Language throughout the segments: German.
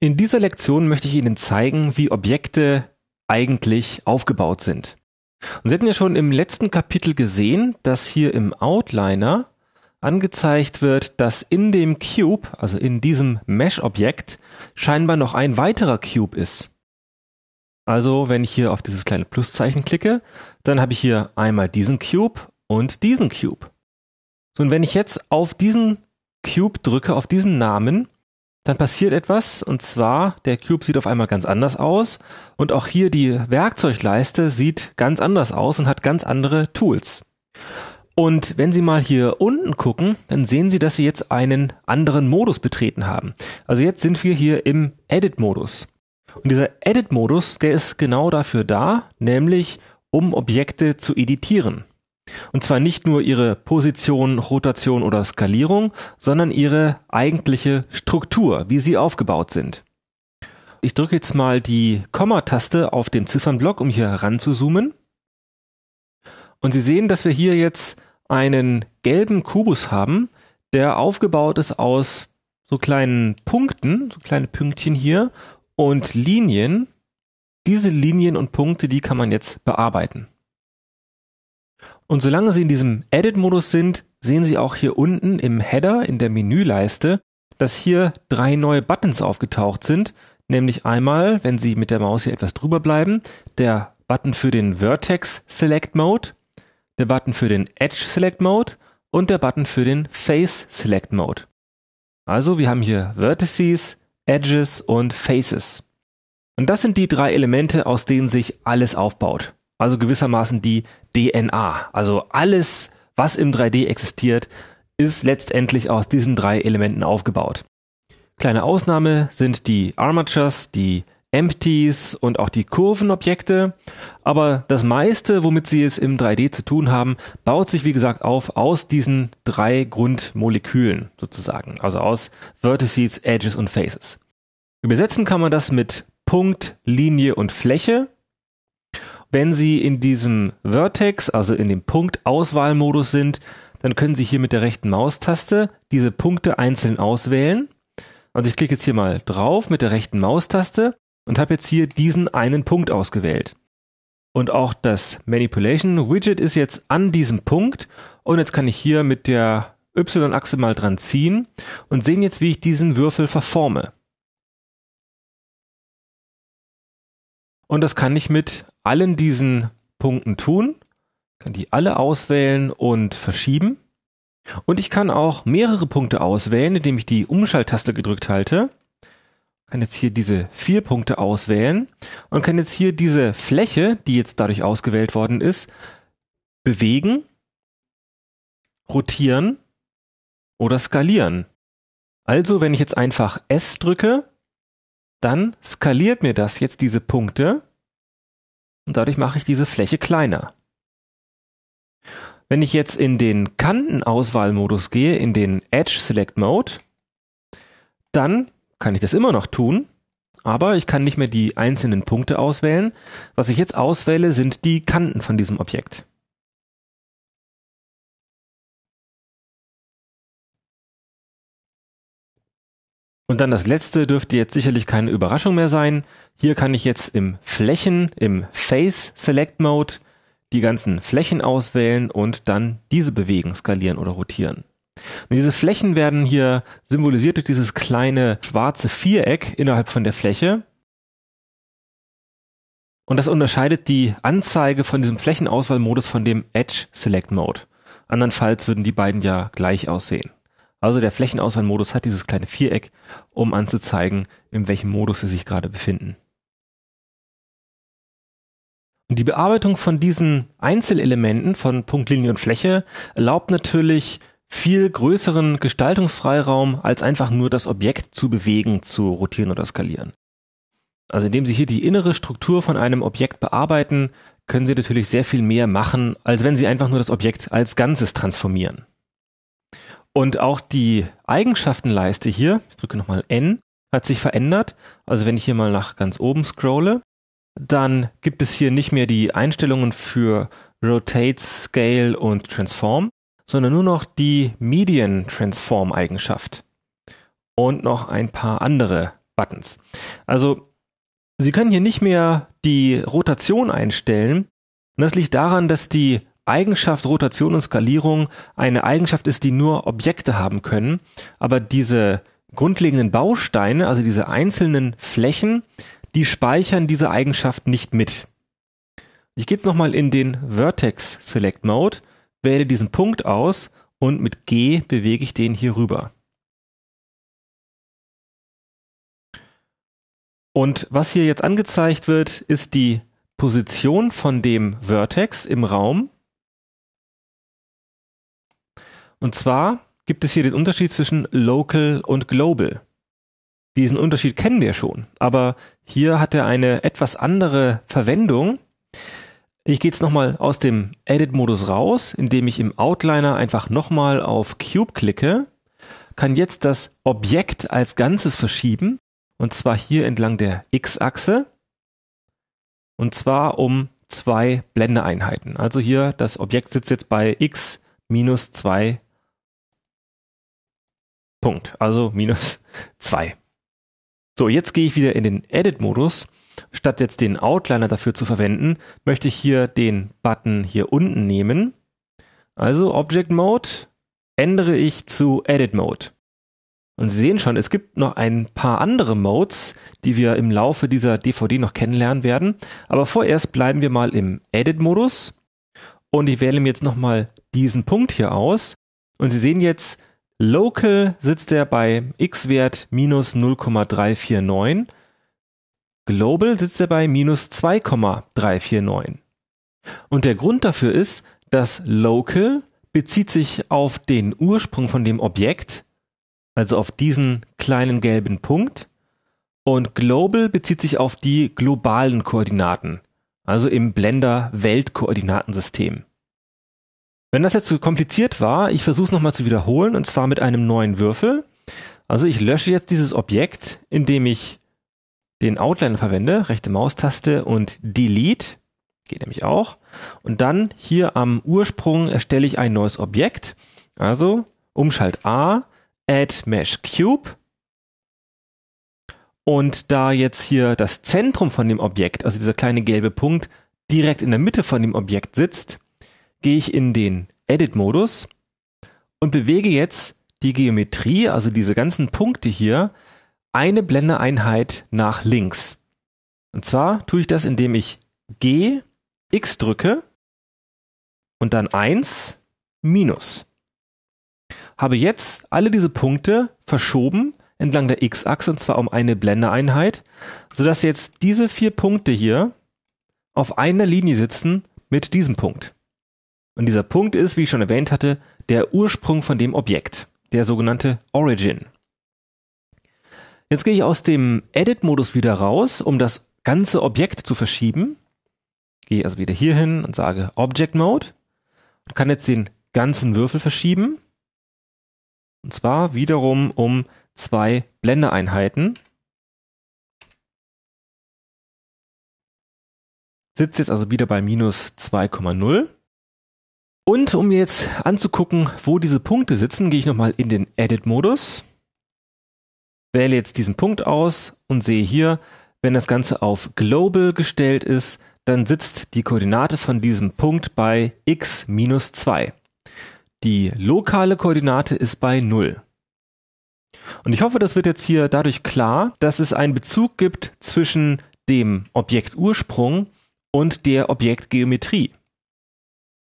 In dieser Lektion möchte ich Ihnen zeigen, wie Objekte eigentlich aufgebaut sind. Und Sie hatten ja schon im letzten Kapitel gesehen, dass hier im Outliner angezeigt wird, dass in dem Cube, also in diesem Mesh-Objekt, scheinbar noch ein weiterer Cube ist. Also wenn ich hier auf dieses kleine Pluszeichen klicke, dann habe ich hier einmal diesen Cube und diesen Cube. So, und wenn ich jetzt auf diesen Cube drücke, auf diesen Namen, dann passiert etwas und zwar der Cube sieht auf einmal ganz anders aus und auch hier die Werkzeugleiste sieht ganz anders aus und hat ganz andere Tools. Und wenn Sie mal hier unten gucken, dann sehen Sie, dass Sie jetzt einen anderen Modus betreten haben. Also jetzt sind wir hier im Edit-Modus. Und dieser Edit-Modus, der ist genau dafür da, nämlich um Objekte zu editieren. Und zwar nicht nur ihre Position, Rotation oder Skalierung, sondern ihre eigentliche Struktur, wie sie aufgebaut sind. Ich drücke jetzt mal die Komma-Taste auf dem Ziffernblock, um hier ranzuzoomen. Und Sie sehen, dass wir hier jetzt einen gelben Kubus haben, der aufgebaut ist aus so kleinen Punkten, so kleine Pünktchen hier und Linien. Diese Linien und Punkte, die kann man jetzt bearbeiten. Und solange Sie in diesem Edit-Modus sind, sehen Sie auch hier unten im Header in der Menüleiste, dass hier drei neue Buttons aufgetaucht sind. Nämlich einmal, wenn Sie mit der Maus hier etwas drüber bleiben, der Button für den Vertex Select Mode, der Button für den Edge Select Mode und der Button für den Face Select Mode. Also wir haben hier Vertices, Edges und Faces. Und das sind die drei Elemente, aus denen sich alles aufbaut also gewissermaßen die DNA. Also alles, was im 3D existiert, ist letztendlich aus diesen drei Elementen aufgebaut. Kleine Ausnahme sind die Armatures, die Empties und auch die Kurvenobjekte. Aber das meiste, womit sie es im 3D zu tun haben, baut sich wie gesagt auf aus diesen drei Grundmolekülen sozusagen. Also aus Vertices, Edges und Faces. Übersetzen kann man das mit Punkt, Linie und Fläche. Wenn Sie in diesem Vertex, also in dem Punkt-Auswahlmodus sind, dann können Sie hier mit der rechten Maustaste diese Punkte einzeln auswählen. Also ich klicke jetzt hier mal drauf mit der rechten Maustaste und habe jetzt hier diesen einen Punkt ausgewählt. Und auch das Manipulation Widget ist jetzt an diesem Punkt und jetzt kann ich hier mit der Y-Achse mal dran ziehen und sehen jetzt, wie ich diesen Würfel verforme. Und das kann ich mit allen diesen Punkten tun. kann die alle auswählen und verschieben. Und ich kann auch mehrere Punkte auswählen, indem ich die Umschalttaste gedrückt halte. kann jetzt hier diese vier Punkte auswählen und kann jetzt hier diese Fläche, die jetzt dadurch ausgewählt worden ist, bewegen, rotieren oder skalieren. Also, wenn ich jetzt einfach S drücke, dann skaliert mir das jetzt diese Punkte und dadurch mache ich diese Fläche kleiner. Wenn ich jetzt in den Kantenauswahlmodus gehe, in den Edge Select Mode, dann kann ich das immer noch tun, aber ich kann nicht mehr die einzelnen Punkte auswählen. Was ich jetzt auswähle, sind die Kanten von diesem Objekt. Und dann das letzte dürfte jetzt sicherlich keine Überraschung mehr sein. Hier kann ich jetzt im Flächen, im Face Select Mode die ganzen Flächen auswählen und dann diese bewegen, skalieren oder rotieren. Und diese Flächen werden hier symbolisiert durch dieses kleine schwarze Viereck innerhalb von der Fläche. Und das unterscheidet die Anzeige von diesem Flächenauswahlmodus von dem Edge Select Mode. Andernfalls würden die beiden ja gleich aussehen. Also der Flächenauswahlmodus hat dieses kleine Viereck, um anzuzeigen, in welchem Modus Sie sich gerade befinden. Und die Bearbeitung von diesen Einzelelementen von Punkt, Linie und Fläche erlaubt natürlich viel größeren Gestaltungsfreiraum, als einfach nur das Objekt zu bewegen, zu rotieren oder skalieren. Also indem Sie hier die innere Struktur von einem Objekt bearbeiten, können Sie natürlich sehr viel mehr machen, als wenn Sie einfach nur das Objekt als Ganzes transformieren. Und auch die Eigenschaftenleiste hier, ich drücke nochmal N, hat sich verändert. Also wenn ich hier mal nach ganz oben scrolle, dann gibt es hier nicht mehr die Einstellungen für Rotate, Scale und Transform, sondern nur noch die Median Transform Eigenschaft und noch ein paar andere Buttons. Also Sie können hier nicht mehr die Rotation einstellen. Und das liegt daran, dass die Eigenschaft Rotation und Skalierung eine Eigenschaft ist, die nur Objekte haben können, aber diese grundlegenden Bausteine, also diese einzelnen Flächen, die speichern diese Eigenschaft nicht mit. Ich gehe jetzt nochmal in den Vertex Select Mode, wähle diesen Punkt aus und mit G bewege ich den hier rüber. Und was hier jetzt angezeigt wird, ist die Position von dem Vertex im Raum und zwar gibt es hier den Unterschied zwischen Local und Global. Diesen Unterschied kennen wir schon, aber hier hat er eine etwas andere Verwendung. Ich gehe jetzt nochmal aus dem Edit-Modus raus, indem ich im Outliner einfach nochmal auf Cube klicke, kann jetzt das Objekt als Ganzes verschieben, und zwar hier entlang der X-Achse, und zwar um zwei Blendeeinheiten. Also hier, das Objekt sitzt jetzt bei X minus zwei Punkt. Also minus 2. So, jetzt gehe ich wieder in den Edit-Modus. Statt jetzt den Outliner dafür zu verwenden, möchte ich hier den Button hier unten nehmen. Also Object Mode ändere ich zu Edit Mode. Und Sie sehen schon, es gibt noch ein paar andere Modes, die wir im Laufe dieser DVD noch kennenlernen werden. Aber vorerst bleiben wir mal im Edit-Modus. Und ich wähle mir jetzt nochmal diesen Punkt hier aus. Und Sie sehen jetzt, Local sitzt er bei x-Wert minus 0,349. Global sitzt er bei minus 2,349. Und der Grund dafür ist, dass Local bezieht sich auf den Ursprung von dem Objekt, also auf diesen kleinen gelben Punkt, und Global bezieht sich auf die globalen Koordinaten, also im Blender Weltkoordinatensystem. Wenn das jetzt zu so kompliziert war, ich versuche es nochmal zu wiederholen und zwar mit einem neuen Würfel. Also ich lösche jetzt dieses Objekt, indem ich den Outliner verwende, rechte Maustaste und Delete, geht nämlich auch. Und dann hier am Ursprung erstelle ich ein neues Objekt. Also Umschalt A, Add Mesh Cube. Und da jetzt hier das Zentrum von dem Objekt, also dieser kleine gelbe Punkt, direkt in der Mitte von dem Objekt sitzt, gehe ich in den Edit-Modus und bewege jetzt die Geometrie, also diese ganzen Punkte hier, eine Blendeeinheit nach links. Und zwar tue ich das, indem ich G, X drücke und dann 1, Minus. Habe jetzt alle diese Punkte verschoben entlang der X-Achse und zwar um eine Blendeeinheit, sodass jetzt diese vier Punkte hier auf einer Linie sitzen mit diesem Punkt. Und dieser Punkt ist, wie ich schon erwähnt hatte, der Ursprung von dem Objekt, der sogenannte Origin. Jetzt gehe ich aus dem Edit-Modus wieder raus, um das ganze Objekt zu verschieben. Gehe also wieder hier hin und sage Object Mode und kann jetzt den ganzen Würfel verschieben. Und zwar wiederum um zwei Blendeeinheiten. Sitzt jetzt also wieder bei minus 2,0. Und um jetzt anzugucken, wo diese Punkte sitzen, gehe ich nochmal in den Edit-Modus, wähle jetzt diesen Punkt aus und sehe hier, wenn das Ganze auf Global gestellt ist, dann sitzt die Koordinate von diesem Punkt bei x minus 2. Die lokale Koordinate ist bei 0. Und ich hoffe, das wird jetzt hier dadurch klar, dass es einen Bezug gibt zwischen dem Objektursprung und der Objektgeometrie.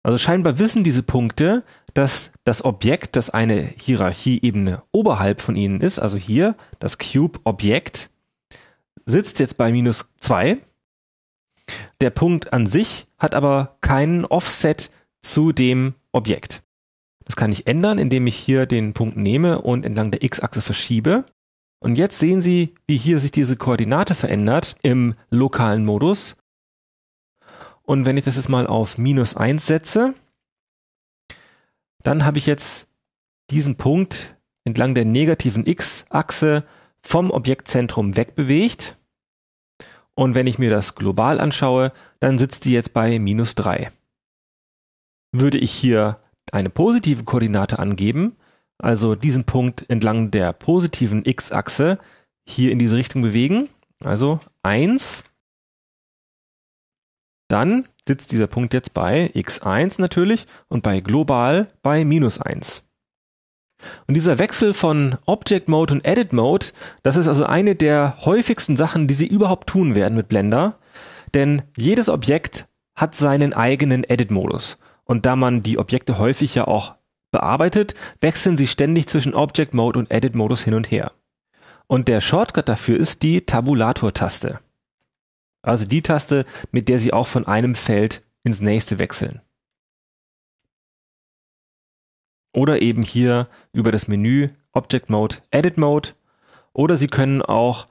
Also scheinbar wissen diese Punkte, dass das Objekt, das eine Hierarchieebene oberhalb von ihnen ist, also hier das Cube-Objekt, sitzt jetzt bei minus 2. Der Punkt an sich hat aber keinen Offset zu dem Objekt. Das kann ich ändern, indem ich hier den Punkt nehme und entlang der x-Achse verschiebe. Und jetzt sehen Sie, wie hier sich diese Koordinate verändert im lokalen Modus und wenn ich das jetzt mal auf minus 1 setze, dann habe ich jetzt diesen Punkt entlang der negativen x-Achse vom Objektzentrum wegbewegt. Und wenn ich mir das global anschaue, dann sitzt die jetzt bei minus 3. Würde ich hier eine positive Koordinate angeben, also diesen Punkt entlang der positiven x-Achse hier in diese Richtung bewegen, also 1, dann sitzt dieser Punkt jetzt bei x1 natürlich und bei global bei minus 1. Und dieser Wechsel von Object Mode und Edit Mode, das ist also eine der häufigsten Sachen, die Sie überhaupt tun werden mit Blender. Denn jedes Objekt hat seinen eigenen Edit-Modus. Und da man die Objekte häufig ja auch bearbeitet, wechseln sie ständig zwischen Object Mode und Edit Modus hin und her. Und der Shortcut dafür ist die Tabulator-Taste. Also die Taste, mit der Sie auch von einem Feld ins nächste wechseln. Oder eben hier über das Menü Object Mode, Edit Mode. Oder Sie können auch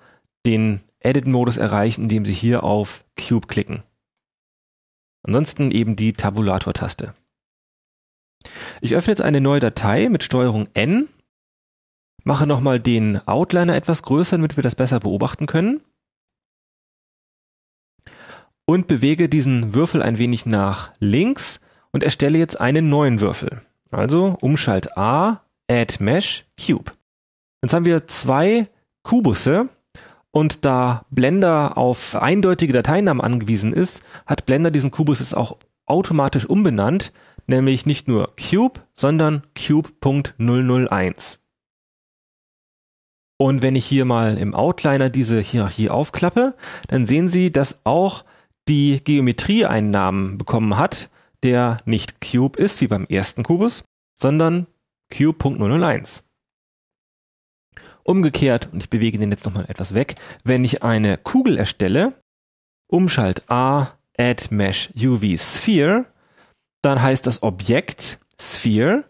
den Edit-Modus erreichen, indem Sie hier auf Cube klicken. Ansonsten eben die Tabulator-Taste. Ich öffne jetzt eine neue Datei mit Steuerung N, mache nochmal den Outliner etwas größer, damit wir das besser beobachten können und bewege diesen Würfel ein wenig nach links und erstelle jetzt einen neuen Würfel. Also Umschalt A, Add Mesh, Cube. Jetzt haben wir zwei Kubusse und da Blender auf eindeutige Dateinamen angewiesen ist, hat Blender diesen Kubus jetzt auch automatisch umbenannt, nämlich nicht nur Cube, sondern Cube.001. Und wenn ich hier mal im Outliner diese Hierarchie aufklappe, dann sehen Sie, dass auch die Geometrie einen Namen bekommen hat, der nicht Cube ist, wie beim ersten Kubus, sondern Cube.001. Umgekehrt, und ich bewege den jetzt nochmal etwas weg, wenn ich eine Kugel erstelle, Umschalt A, Add Mesh UV Sphere, dann heißt das Objekt Sphere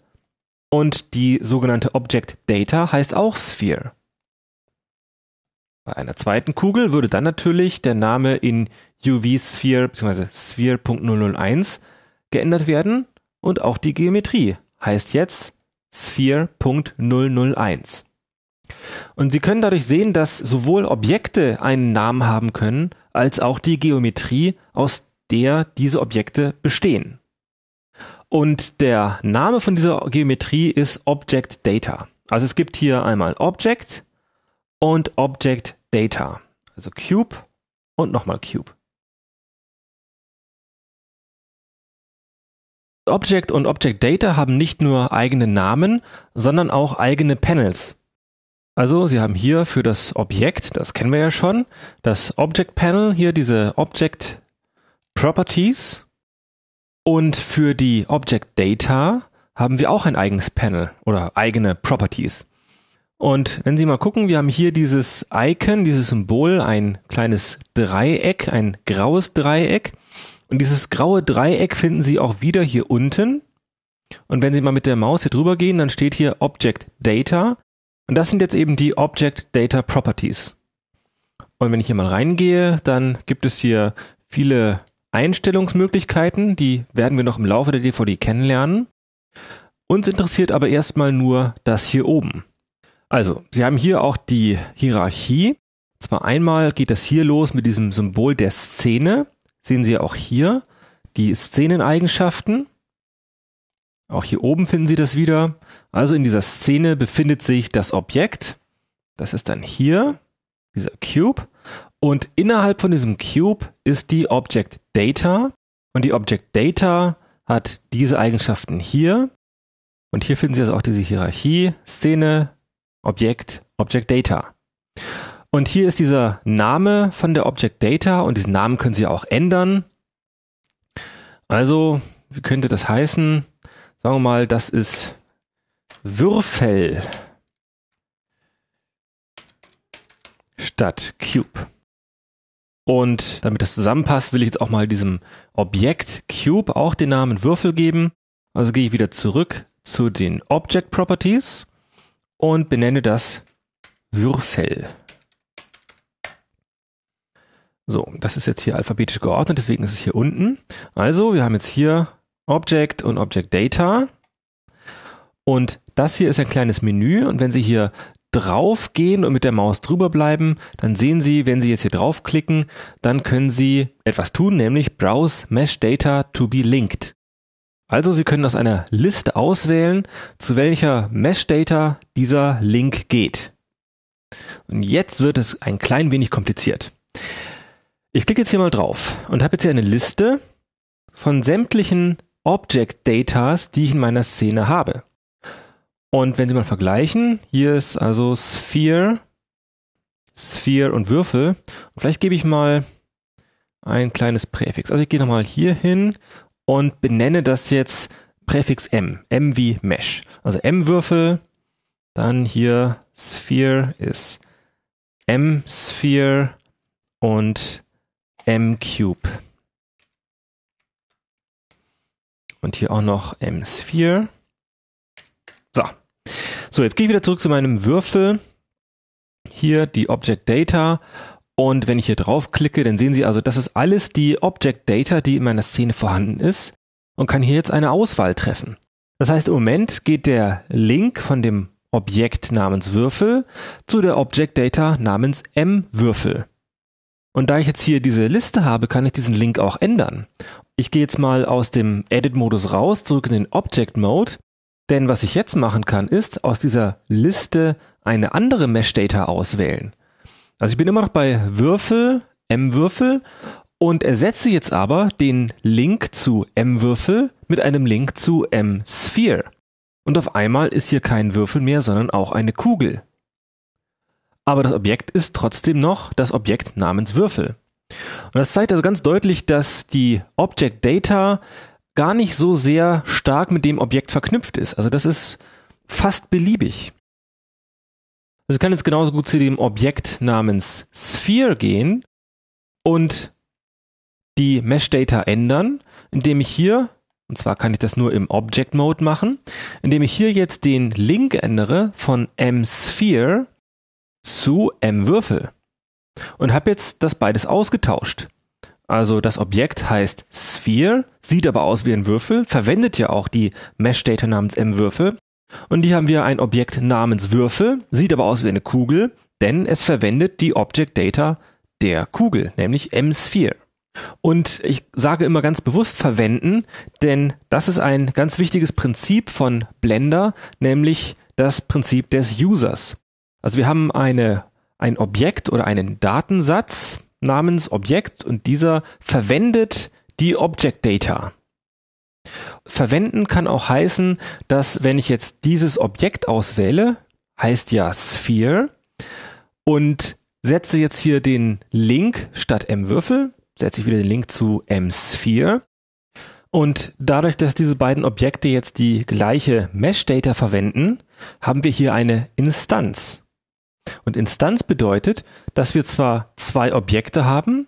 und die sogenannte Object Data heißt auch Sphere. Bei einer zweiten Kugel würde dann natürlich der Name in UV Sphere bzw. Sphere.001 geändert werden und auch die Geometrie heißt jetzt Sphere.001. Und Sie können dadurch sehen, dass sowohl Objekte einen Namen haben können, als auch die Geometrie, aus der diese Objekte bestehen. Und der Name von dieser Geometrie ist Object Data. Also es gibt hier einmal Object und Object Data. Also Cube und nochmal Cube. Object und Object Data haben nicht nur eigene Namen, sondern auch eigene Panels. Also Sie haben hier für das Objekt, das kennen wir ja schon, das Object Panel, hier diese Object Properties. Und für die Object Data haben wir auch ein eigenes Panel oder eigene Properties. Und wenn Sie mal gucken, wir haben hier dieses Icon, dieses Symbol, ein kleines Dreieck, ein graues Dreieck. Und dieses graue Dreieck finden Sie auch wieder hier unten. Und wenn Sie mal mit der Maus hier drüber gehen, dann steht hier Object Data. Und das sind jetzt eben die Object Data Properties. Und wenn ich hier mal reingehe, dann gibt es hier viele Einstellungsmöglichkeiten. Die werden wir noch im Laufe der DVD kennenlernen. Uns interessiert aber erstmal nur das hier oben. Also, Sie haben hier auch die Hierarchie. zwar einmal geht das hier los mit diesem Symbol der Szene sehen Sie auch hier die Szeneneigenschaften. Auch hier oben finden Sie das wieder. Also in dieser Szene befindet sich das Objekt. Das ist dann hier, dieser Cube. Und innerhalb von diesem Cube ist die Object Data. Und die Object Data hat diese Eigenschaften hier. Und hier finden Sie also auch diese Hierarchie, Szene, Objekt, Object Data. Und hier ist dieser Name von der Object Data und diesen Namen können Sie auch ändern. Also, wie könnte das heißen? Sagen wir mal, das ist Würfel statt Cube. Und damit das zusammenpasst, will ich jetzt auch mal diesem Objekt Cube auch den Namen Würfel geben. Also gehe ich wieder zurück zu den Object Properties und benenne das Würfel. So, das ist jetzt hier alphabetisch geordnet, deswegen ist es hier unten. Also, wir haben jetzt hier Object und Object Data. Und das hier ist ein kleines Menü und wenn Sie hier draufgehen und mit der Maus drüber bleiben, dann sehen Sie, wenn Sie jetzt hier draufklicken, dann können Sie etwas tun, nämlich Browse Mesh Data to be linked. Also Sie können aus einer Liste auswählen, zu welcher Mesh Data dieser Link geht. Und jetzt wird es ein klein wenig kompliziert. Ich klicke jetzt hier mal drauf und habe jetzt hier eine Liste von sämtlichen Object Datas, die ich in meiner Szene habe. Und wenn Sie mal vergleichen, hier ist also Sphere, Sphere und Würfel. Und vielleicht gebe ich mal ein kleines Präfix. Also ich gehe nochmal hier hin und benenne das jetzt Präfix M. M wie Mesh. Also M-Würfel, dann hier Sphere ist M-Sphere und M-Cube. Und hier auch noch M-Sphere. So. So, jetzt gehe ich wieder zurück zu meinem Würfel. Hier die Object Data. Und wenn ich hier draufklicke, dann sehen Sie also, das ist alles die Object Data, die in meiner Szene vorhanden ist und kann hier jetzt eine Auswahl treffen. Das heißt, im Moment geht der Link von dem Objekt namens Würfel zu der Object Data namens M-Würfel. Und da ich jetzt hier diese Liste habe, kann ich diesen Link auch ändern. Ich gehe jetzt mal aus dem Edit-Modus raus, zurück in den Object-Mode. Denn was ich jetzt machen kann, ist aus dieser Liste eine andere Mesh-Data auswählen. Also ich bin immer noch bei Würfel, M-Würfel und ersetze jetzt aber den Link zu M-Würfel mit einem Link zu M-Sphere. Und auf einmal ist hier kein Würfel mehr, sondern auch eine Kugel aber das Objekt ist trotzdem noch das Objekt namens Würfel. Und das zeigt also ganz deutlich, dass die Object Data gar nicht so sehr stark mit dem Objekt verknüpft ist. Also das ist fast beliebig. Also ich kann jetzt genauso gut zu dem Objekt namens Sphere gehen und die Mesh Data ändern, indem ich hier, und zwar kann ich das nur im Object Mode machen, indem ich hier jetzt den Link ändere von mSphere zu M Würfel und habe jetzt das beides ausgetauscht. Also das Objekt heißt Sphere, sieht aber aus wie ein Würfel, verwendet ja auch die Mesh-Data namens mWürfel. Und die haben wir ein Objekt namens Würfel, sieht aber aus wie eine Kugel, denn es verwendet die Object-Data der Kugel, nämlich mSphere. Und ich sage immer ganz bewusst verwenden, denn das ist ein ganz wichtiges Prinzip von Blender, nämlich das Prinzip des Users. Also wir haben eine, ein Objekt oder einen Datensatz namens Objekt und dieser verwendet die Object Data. Verwenden kann auch heißen, dass wenn ich jetzt dieses Objekt auswähle, heißt ja Sphere und setze jetzt hier den Link statt M-Würfel, setze ich wieder den Link zu M-Sphere und dadurch, dass diese beiden Objekte jetzt die gleiche Mesh-Data verwenden, haben wir hier eine Instanz. Und Instanz bedeutet, dass wir zwar zwei Objekte haben,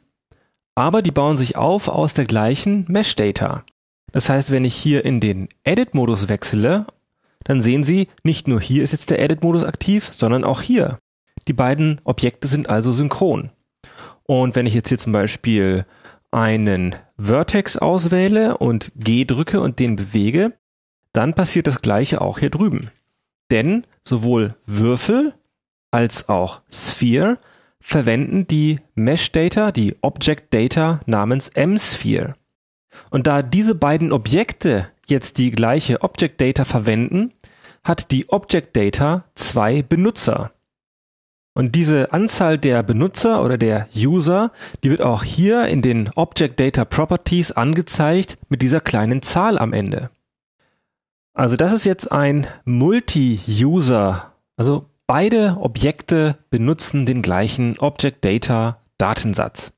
aber die bauen sich auf aus der gleichen Mesh-Data. Das heißt, wenn ich hier in den Edit-Modus wechsle, dann sehen Sie, nicht nur hier ist jetzt der Edit-Modus aktiv, sondern auch hier. Die beiden Objekte sind also synchron. Und wenn ich jetzt hier zum Beispiel einen Vertex auswähle und G drücke und den bewege, dann passiert das gleiche auch hier drüben. Denn sowohl Würfel als auch Sphere verwenden die Mesh-Data, die Object-Data namens mSphere. Und da diese beiden Objekte jetzt die gleiche Object-Data verwenden, hat die Object-Data zwei Benutzer. Und diese Anzahl der Benutzer oder der User, die wird auch hier in den Object Data Properties angezeigt mit dieser kleinen Zahl am Ende. Also das ist jetzt ein Multi-User, also Beide Objekte benutzen den gleichen Object Data Datensatz.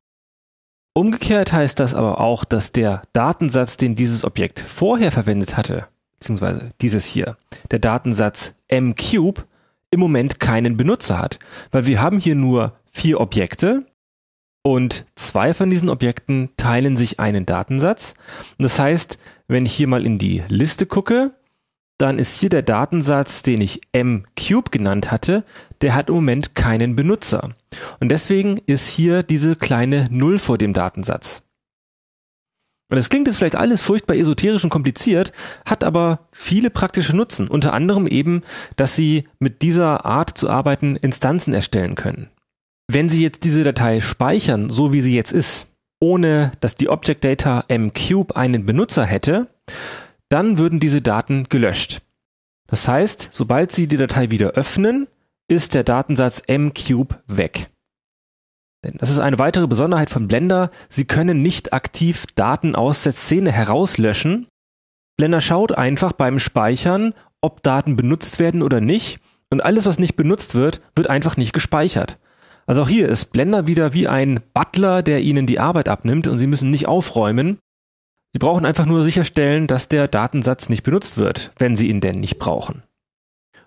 Umgekehrt heißt das aber auch, dass der Datensatz, den dieses Objekt vorher verwendet hatte, beziehungsweise dieses hier, der Datensatz mCube, im Moment keinen Benutzer hat. Weil wir haben hier nur vier Objekte und zwei von diesen Objekten teilen sich einen Datensatz. Das heißt, wenn ich hier mal in die Liste gucke, dann ist hier der Datensatz, den ich mCube genannt hatte, der hat im Moment keinen Benutzer. Und deswegen ist hier diese kleine Null vor dem Datensatz. Und es klingt jetzt vielleicht alles furchtbar esoterisch und kompliziert, hat aber viele praktische Nutzen. Unter anderem eben, dass Sie mit dieser Art zu arbeiten Instanzen erstellen können. Wenn Sie jetzt diese Datei speichern, so wie sie jetzt ist, ohne dass die Object Data mCube einen Benutzer hätte, dann würden diese Daten gelöscht. Das heißt, sobald Sie die Datei wieder öffnen, ist der Datensatz mcube weg. Denn das ist eine weitere Besonderheit von Blender. Sie können nicht aktiv Daten aus der Szene herauslöschen. Blender schaut einfach beim Speichern, ob Daten benutzt werden oder nicht. Und alles, was nicht benutzt wird, wird einfach nicht gespeichert. Also auch hier ist Blender wieder wie ein Butler, der Ihnen die Arbeit abnimmt und Sie müssen nicht aufräumen. Sie brauchen einfach nur sicherstellen, dass der Datensatz nicht benutzt wird, wenn Sie ihn denn nicht brauchen.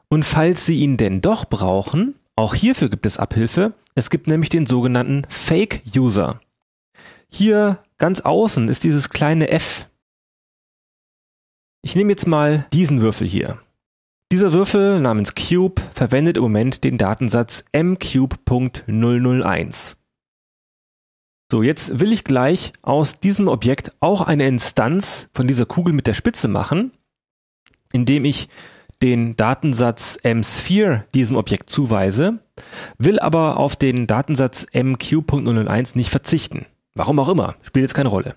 Und falls Sie ihn denn doch brauchen, auch hierfür gibt es Abhilfe. Es gibt nämlich den sogenannten Fake-User. Hier ganz außen ist dieses kleine F. Ich nehme jetzt mal diesen Würfel hier. Dieser Würfel namens Cube verwendet im Moment den Datensatz mcube.001. So, jetzt will ich gleich aus diesem Objekt auch eine Instanz von dieser Kugel mit der Spitze machen, indem ich den Datensatz mSphere diesem Objekt zuweise, will aber auf den Datensatz mq.001 nicht verzichten. Warum auch immer, spielt jetzt keine Rolle.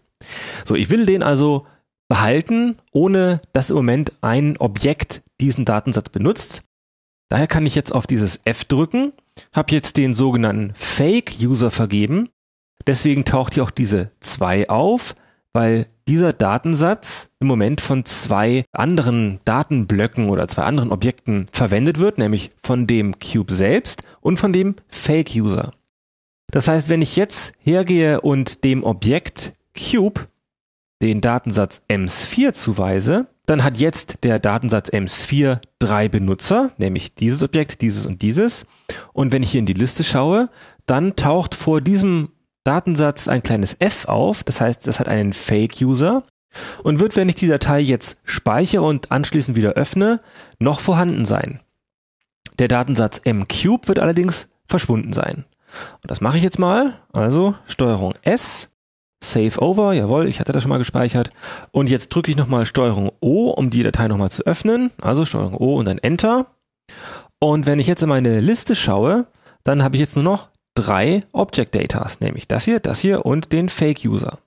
So, ich will den also behalten, ohne dass im Moment ein Objekt diesen Datensatz benutzt. Daher kann ich jetzt auf dieses F drücken, habe jetzt den sogenannten Fake-User vergeben Deswegen taucht hier auch diese 2 auf, weil dieser Datensatz im Moment von zwei anderen Datenblöcken oder zwei anderen Objekten verwendet wird, nämlich von dem Cube selbst und von dem Fake-User. Das heißt, wenn ich jetzt hergehe und dem Objekt Cube den Datensatz ems4 zuweise, dann hat jetzt der Datensatz ems4 drei Benutzer, nämlich dieses Objekt, dieses und dieses. Und wenn ich hier in die Liste schaue, dann taucht vor diesem Datensatz ein kleines f auf, das heißt, das hat einen Fake-User und wird, wenn ich die Datei jetzt speichere und anschließend wieder öffne, noch vorhanden sein. Der Datensatz mcube wird allerdings verschwunden sein. Und das mache ich jetzt mal. Also Steuerung S, Save Over, jawohl, ich hatte das schon mal gespeichert. Und jetzt drücke ich nochmal Steuerung O, um die Datei nochmal zu öffnen. Also Steuerung O und dann Enter. Und wenn ich jetzt in meine Liste schaue, dann habe ich jetzt nur noch drei Object Datas, nämlich das hier, das hier und den Fake User.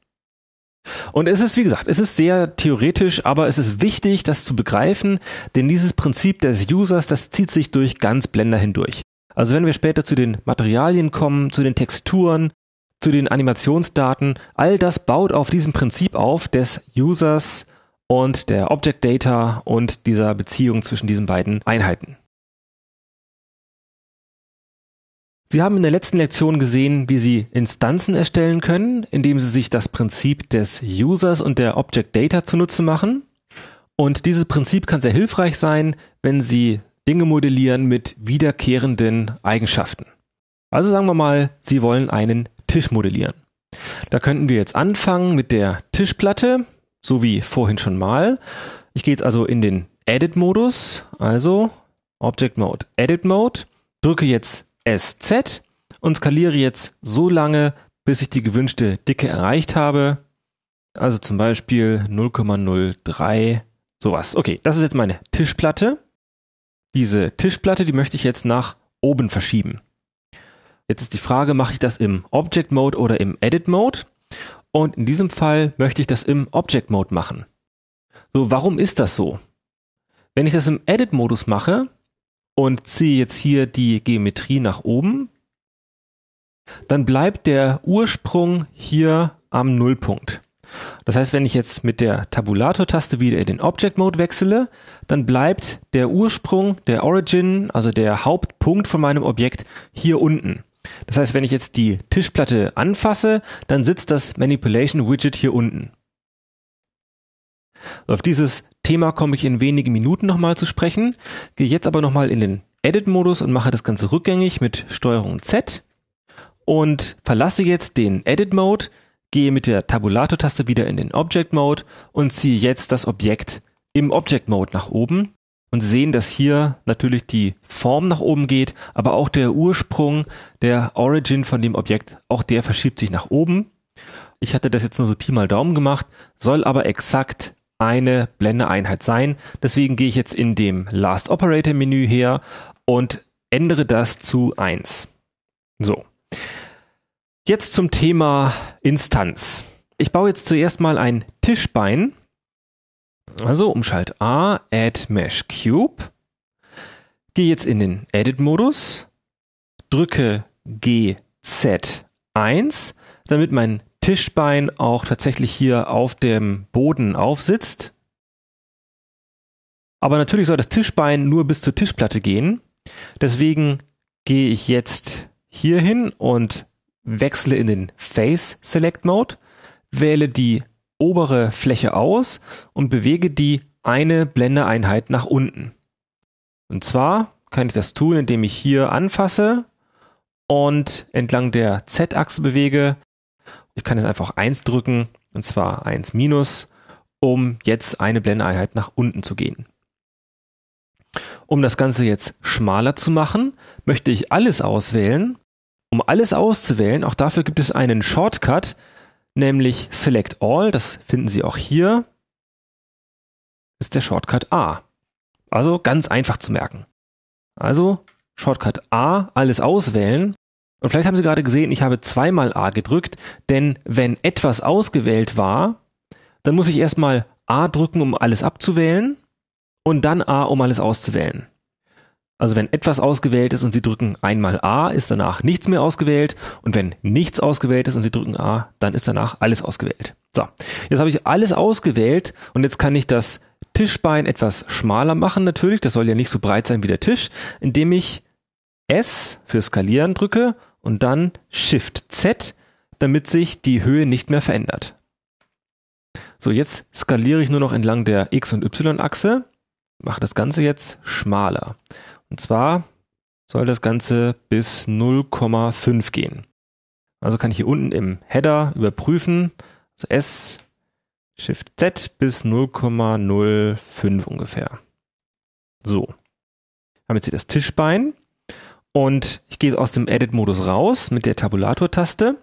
Und es ist, wie gesagt, es ist sehr theoretisch, aber es ist wichtig, das zu begreifen, denn dieses Prinzip des Users, das zieht sich durch ganz Blender hindurch. Also wenn wir später zu den Materialien kommen, zu den Texturen, zu den Animationsdaten, all das baut auf diesem Prinzip auf des Users und der Object Data und dieser Beziehung zwischen diesen beiden Einheiten. Sie haben in der letzten Lektion gesehen, wie Sie Instanzen erstellen können, indem Sie sich das Prinzip des Users und der Object Data zunutze machen. Und dieses Prinzip kann sehr hilfreich sein, wenn Sie Dinge modellieren mit wiederkehrenden Eigenschaften. Also sagen wir mal, Sie wollen einen Tisch modellieren. Da könnten wir jetzt anfangen mit der Tischplatte, so wie vorhin schon mal. Ich gehe jetzt also in den Edit-Modus, also Object Mode, Edit Mode, drücke jetzt SZ und skaliere jetzt so lange, bis ich die gewünschte Dicke erreicht habe. Also zum Beispiel 0,03, sowas. Okay, das ist jetzt meine Tischplatte. Diese Tischplatte, die möchte ich jetzt nach oben verschieben. Jetzt ist die Frage, mache ich das im Object Mode oder im Edit Mode? Und in diesem Fall möchte ich das im Object Mode machen. So, warum ist das so? Wenn ich das im Edit Modus mache, und ziehe jetzt hier die Geometrie nach oben, dann bleibt der Ursprung hier am Nullpunkt. Das heißt, wenn ich jetzt mit der Tabulator-Taste wieder in den Object Mode wechsle, dann bleibt der Ursprung, der Origin, also der Hauptpunkt von meinem Objekt hier unten. Das heißt, wenn ich jetzt die Tischplatte anfasse, dann sitzt das Manipulation Widget hier unten. Auf dieses Thema komme ich in wenigen Minuten nochmal zu sprechen. Gehe jetzt aber nochmal in den Edit-Modus und mache das Ganze rückgängig mit Steuerung Z und verlasse jetzt den Edit-Mode, gehe mit der Tabulator-Taste wieder in den Object-Mode und ziehe jetzt das Objekt im Object-Mode nach oben und Sie sehen, dass hier natürlich die Form nach oben geht, aber auch der Ursprung, der Origin von dem Objekt, auch der verschiebt sich nach oben. Ich hatte das jetzt nur so Pi mal Daumen gemacht, soll aber exakt eine Blendeeinheit sein. Deswegen gehe ich jetzt in dem Last Operator Menü her und ändere das zu 1. So. Jetzt zum Thema Instanz. Ich baue jetzt zuerst mal ein Tischbein. Also Umschalt A, Add Mesh Cube. Gehe jetzt in den Edit-Modus, drücke GZ1, damit mein Tischbein auch tatsächlich hier auf dem Boden aufsitzt. Aber natürlich soll das Tischbein nur bis zur Tischplatte gehen. Deswegen gehe ich jetzt hier hin und wechsle in den Face Select Mode, wähle die obere Fläche aus und bewege die eine Blendeeinheit nach unten. Und zwar kann ich das tun, indem ich hier anfasse und entlang der Z-Achse bewege ich kann jetzt einfach 1 drücken, und zwar 1 minus, um jetzt eine Blendeeinheit nach unten zu gehen. Um das Ganze jetzt schmaler zu machen, möchte ich alles auswählen. Um alles auszuwählen, auch dafür gibt es einen Shortcut, nämlich Select All, das finden Sie auch hier, ist der Shortcut A. Also ganz einfach zu merken. Also Shortcut A, alles auswählen und vielleicht haben Sie gerade gesehen, ich habe zweimal A gedrückt, denn wenn etwas ausgewählt war, dann muss ich erstmal A drücken, um alles abzuwählen und dann A, um alles auszuwählen. Also wenn etwas ausgewählt ist und Sie drücken einmal A, ist danach nichts mehr ausgewählt und wenn nichts ausgewählt ist und Sie drücken A, dann ist danach alles ausgewählt. So, jetzt habe ich alles ausgewählt und jetzt kann ich das Tischbein etwas schmaler machen natürlich, das soll ja nicht so breit sein wie der Tisch, indem ich S für skalieren drücke und dann Shift Z, damit sich die Höhe nicht mehr verändert. So, jetzt skaliere ich nur noch entlang der X- und Y-Achse, mache das Ganze jetzt schmaler. Und zwar soll das Ganze bis 0,5 gehen. Also kann ich hier unten im Header überprüfen, also S, Shift Z bis 0,05 ungefähr. So. Haben jetzt hier das Tischbein und ich gehe aus dem Edit-Modus raus mit der Tabulator-Taste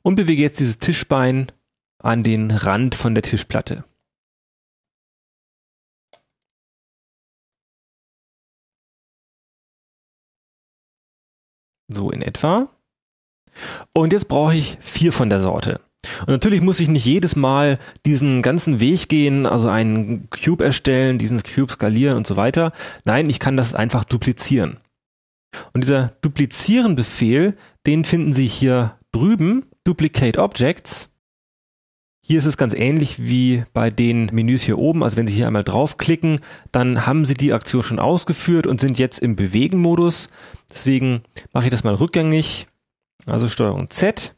und bewege jetzt dieses Tischbein an den Rand von der Tischplatte. So in etwa. Und jetzt brauche ich vier von der Sorte. Und natürlich muss ich nicht jedes Mal diesen ganzen Weg gehen, also einen Cube erstellen, diesen Cube skalieren und so weiter. Nein, ich kann das einfach duplizieren. Und dieser Duplizieren-Befehl, den finden Sie hier drüben, Duplicate Objects. Hier ist es ganz ähnlich wie bei den Menüs hier oben. Also wenn Sie hier einmal draufklicken, dann haben Sie die Aktion schon ausgeführt und sind jetzt im Bewegen-Modus. Deswegen mache ich das mal rückgängig. Also Steuerung Z.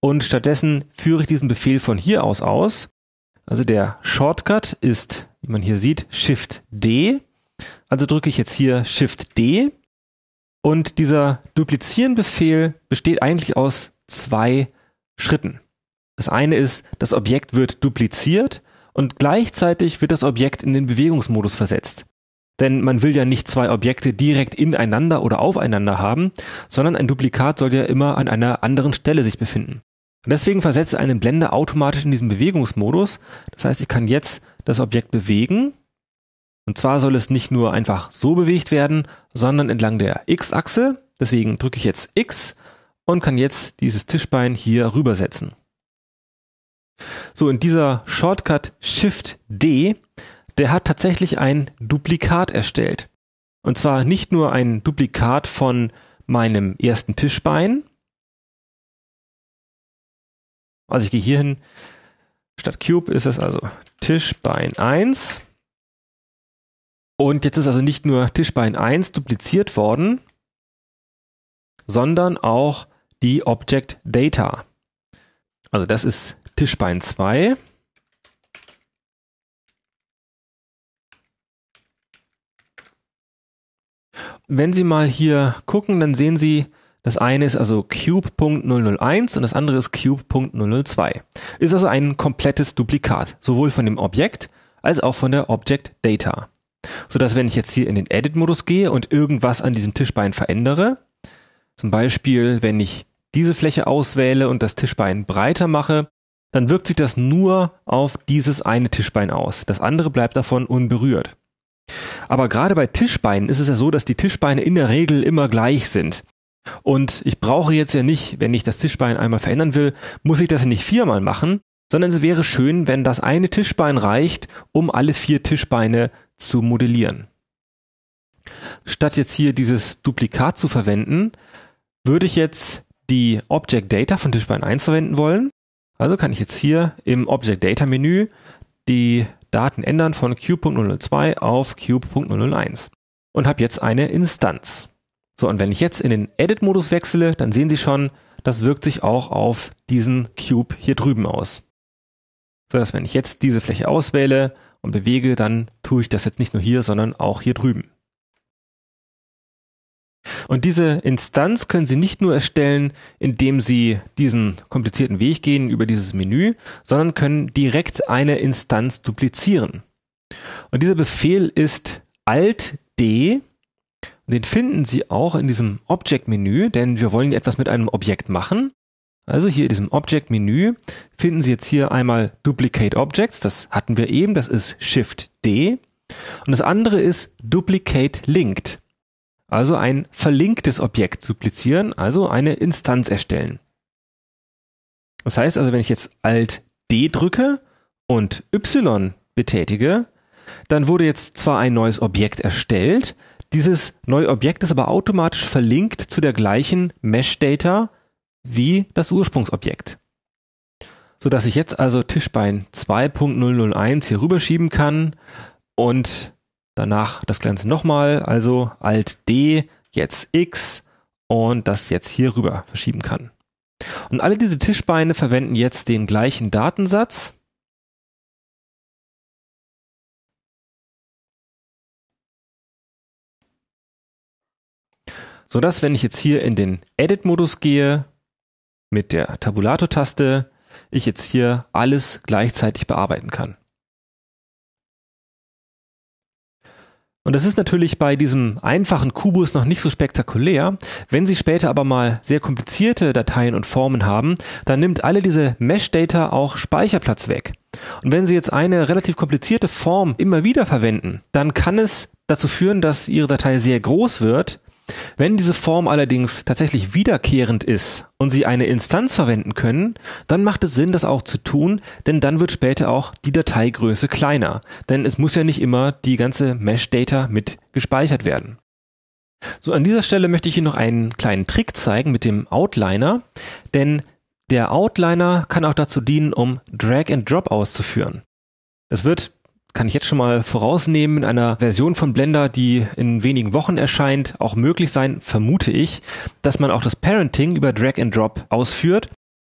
Und stattdessen führe ich diesen Befehl von hier aus aus. Also der Shortcut ist, wie man hier sieht, Shift D. Also drücke ich jetzt hier Shift D und dieser Duplizieren-Befehl besteht eigentlich aus zwei Schritten. Das eine ist, das Objekt wird dupliziert und gleichzeitig wird das Objekt in den Bewegungsmodus versetzt. Denn man will ja nicht zwei Objekte direkt ineinander oder aufeinander haben, sondern ein Duplikat soll ja immer an einer anderen Stelle sich befinden. Und deswegen versetzt eine Blende automatisch in diesen Bewegungsmodus. Das heißt, ich kann jetzt das Objekt bewegen und zwar soll es nicht nur einfach so bewegt werden, sondern entlang der X-Achse. Deswegen drücke ich jetzt X und kann jetzt dieses Tischbein hier rübersetzen. So, in dieser Shortcut Shift D, der hat tatsächlich ein Duplikat erstellt. Und zwar nicht nur ein Duplikat von meinem ersten Tischbein. Also ich gehe hier hin, statt Cube ist es also Tischbein 1 und jetzt ist also nicht nur Tischbein 1 dupliziert worden, sondern auch die Object Data. Also das ist Tischbein 2. Wenn Sie mal hier gucken, dann sehen Sie, das eine ist also Cube.001 und das andere ist Cube.002. Ist also ein komplettes Duplikat, sowohl von dem Objekt als auch von der Object Data sodass wenn ich jetzt hier in den Edit-Modus gehe und irgendwas an diesem Tischbein verändere, zum Beispiel wenn ich diese Fläche auswähle und das Tischbein breiter mache, dann wirkt sich das nur auf dieses eine Tischbein aus. Das andere bleibt davon unberührt. Aber gerade bei Tischbeinen ist es ja so, dass die Tischbeine in der Regel immer gleich sind. Und ich brauche jetzt ja nicht, wenn ich das Tischbein einmal verändern will, muss ich das ja nicht viermal machen, sondern es wäre schön, wenn das eine Tischbein reicht, um alle vier Tischbeine zu modellieren. Statt jetzt hier dieses Duplikat zu verwenden, würde ich jetzt die Object Data von Tischbein 1 verwenden wollen. Also kann ich jetzt hier im Object Data Menü die Daten ändern von cube.002 auf cube.001 und habe jetzt eine Instanz. So, und wenn ich jetzt in den Edit-Modus wechsle, dann sehen Sie schon, das wirkt sich auch auf diesen Cube hier drüben aus. So dass wenn ich jetzt diese Fläche auswähle, und bewege, dann tue ich das jetzt nicht nur hier, sondern auch hier drüben. Und diese Instanz können Sie nicht nur erstellen, indem Sie diesen komplizierten Weg gehen über dieses Menü, sondern können direkt eine Instanz duplizieren. Und dieser Befehl ist alt d den finden Sie auch in diesem Object-Menü, denn wir wollen etwas mit einem Objekt machen. Also hier in diesem Object-Menü finden Sie jetzt hier einmal Duplicate Objects. Das hatten wir eben. Das ist Shift D. Und das andere ist Duplicate Linked. Also ein verlinktes Objekt duplizieren, also eine Instanz erstellen. Das heißt also, wenn ich jetzt Alt D drücke und Y betätige, dann wurde jetzt zwar ein neues Objekt erstellt, dieses neue Objekt ist aber automatisch verlinkt zu der gleichen Mesh-Data, wie das Ursprungsobjekt. So dass ich jetzt also Tischbein 2.001 hier rüberschieben kann und danach das Ganze nochmal, also Alt D, jetzt X und das jetzt hier rüber verschieben kann. Und alle diese Tischbeine verwenden jetzt den gleichen Datensatz. Sodass, wenn ich jetzt hier in den Edit-Modus gehe, mit der Tabulator-Taste ich jetzt hier alles gleichzeitig bearbeiten kann. Und das ist natürlich bei diesem einfachen Kubus noch nicht so spektakulär. Wenn Sie später aber mal sehr komplizierte Dateien und Formen haben, dann nimmt alle diese Mesh-Data auch Speicherplatz weg. Und wenn Sie jetzt eine relativ komplizierte Form immer wieder verwenden, dann kann es dazu führen, dass Ihre Datei sehr groß wird wenn diese Form allerdings tatsächlich wiederkehrend ist und Sie eine Instanz verwenden können, dann macht es Sinn, das auch zu tun, denn dann wird später auch die Dateigröße kleiner, denn es muss ja nicht immer die ganze Mesh-Data mit gespeichert werden. So, an dieser Stelle möchte ich Ihnen noch einen kleinen Trick zeigen mit dem Outliner, denn der Outliner kann auch dazu dienen, um Drag and Drop auszuführen. Es wird kann ich jetzt schon mal vorausnehmen, in einer Version von Blender, die in wenigen Wochen erscheint, auch möglich sein, vermute ich, dass man auch das Parenting über Drag and Drop ausführt.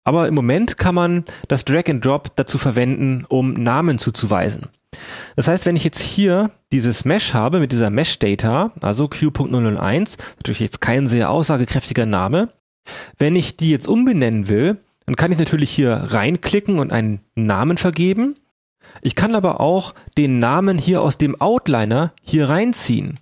Aber im Moment kann man das Drag and Drop dazu verwenden, um Namen zuzuweisen. Das heißt, wenn ich jetzt hier dieses Mesh habe mit dieser Mesh Data, also Q.001, natürlich jetzt kein sehr aussagekräftiger Name, wenn ich die jetzt umbenennen will, dann kann ich natürlich hier reinklicken und einen Namen vergeben ich kann aber auch den Namen hier aus dem Outliner hier reinziehen.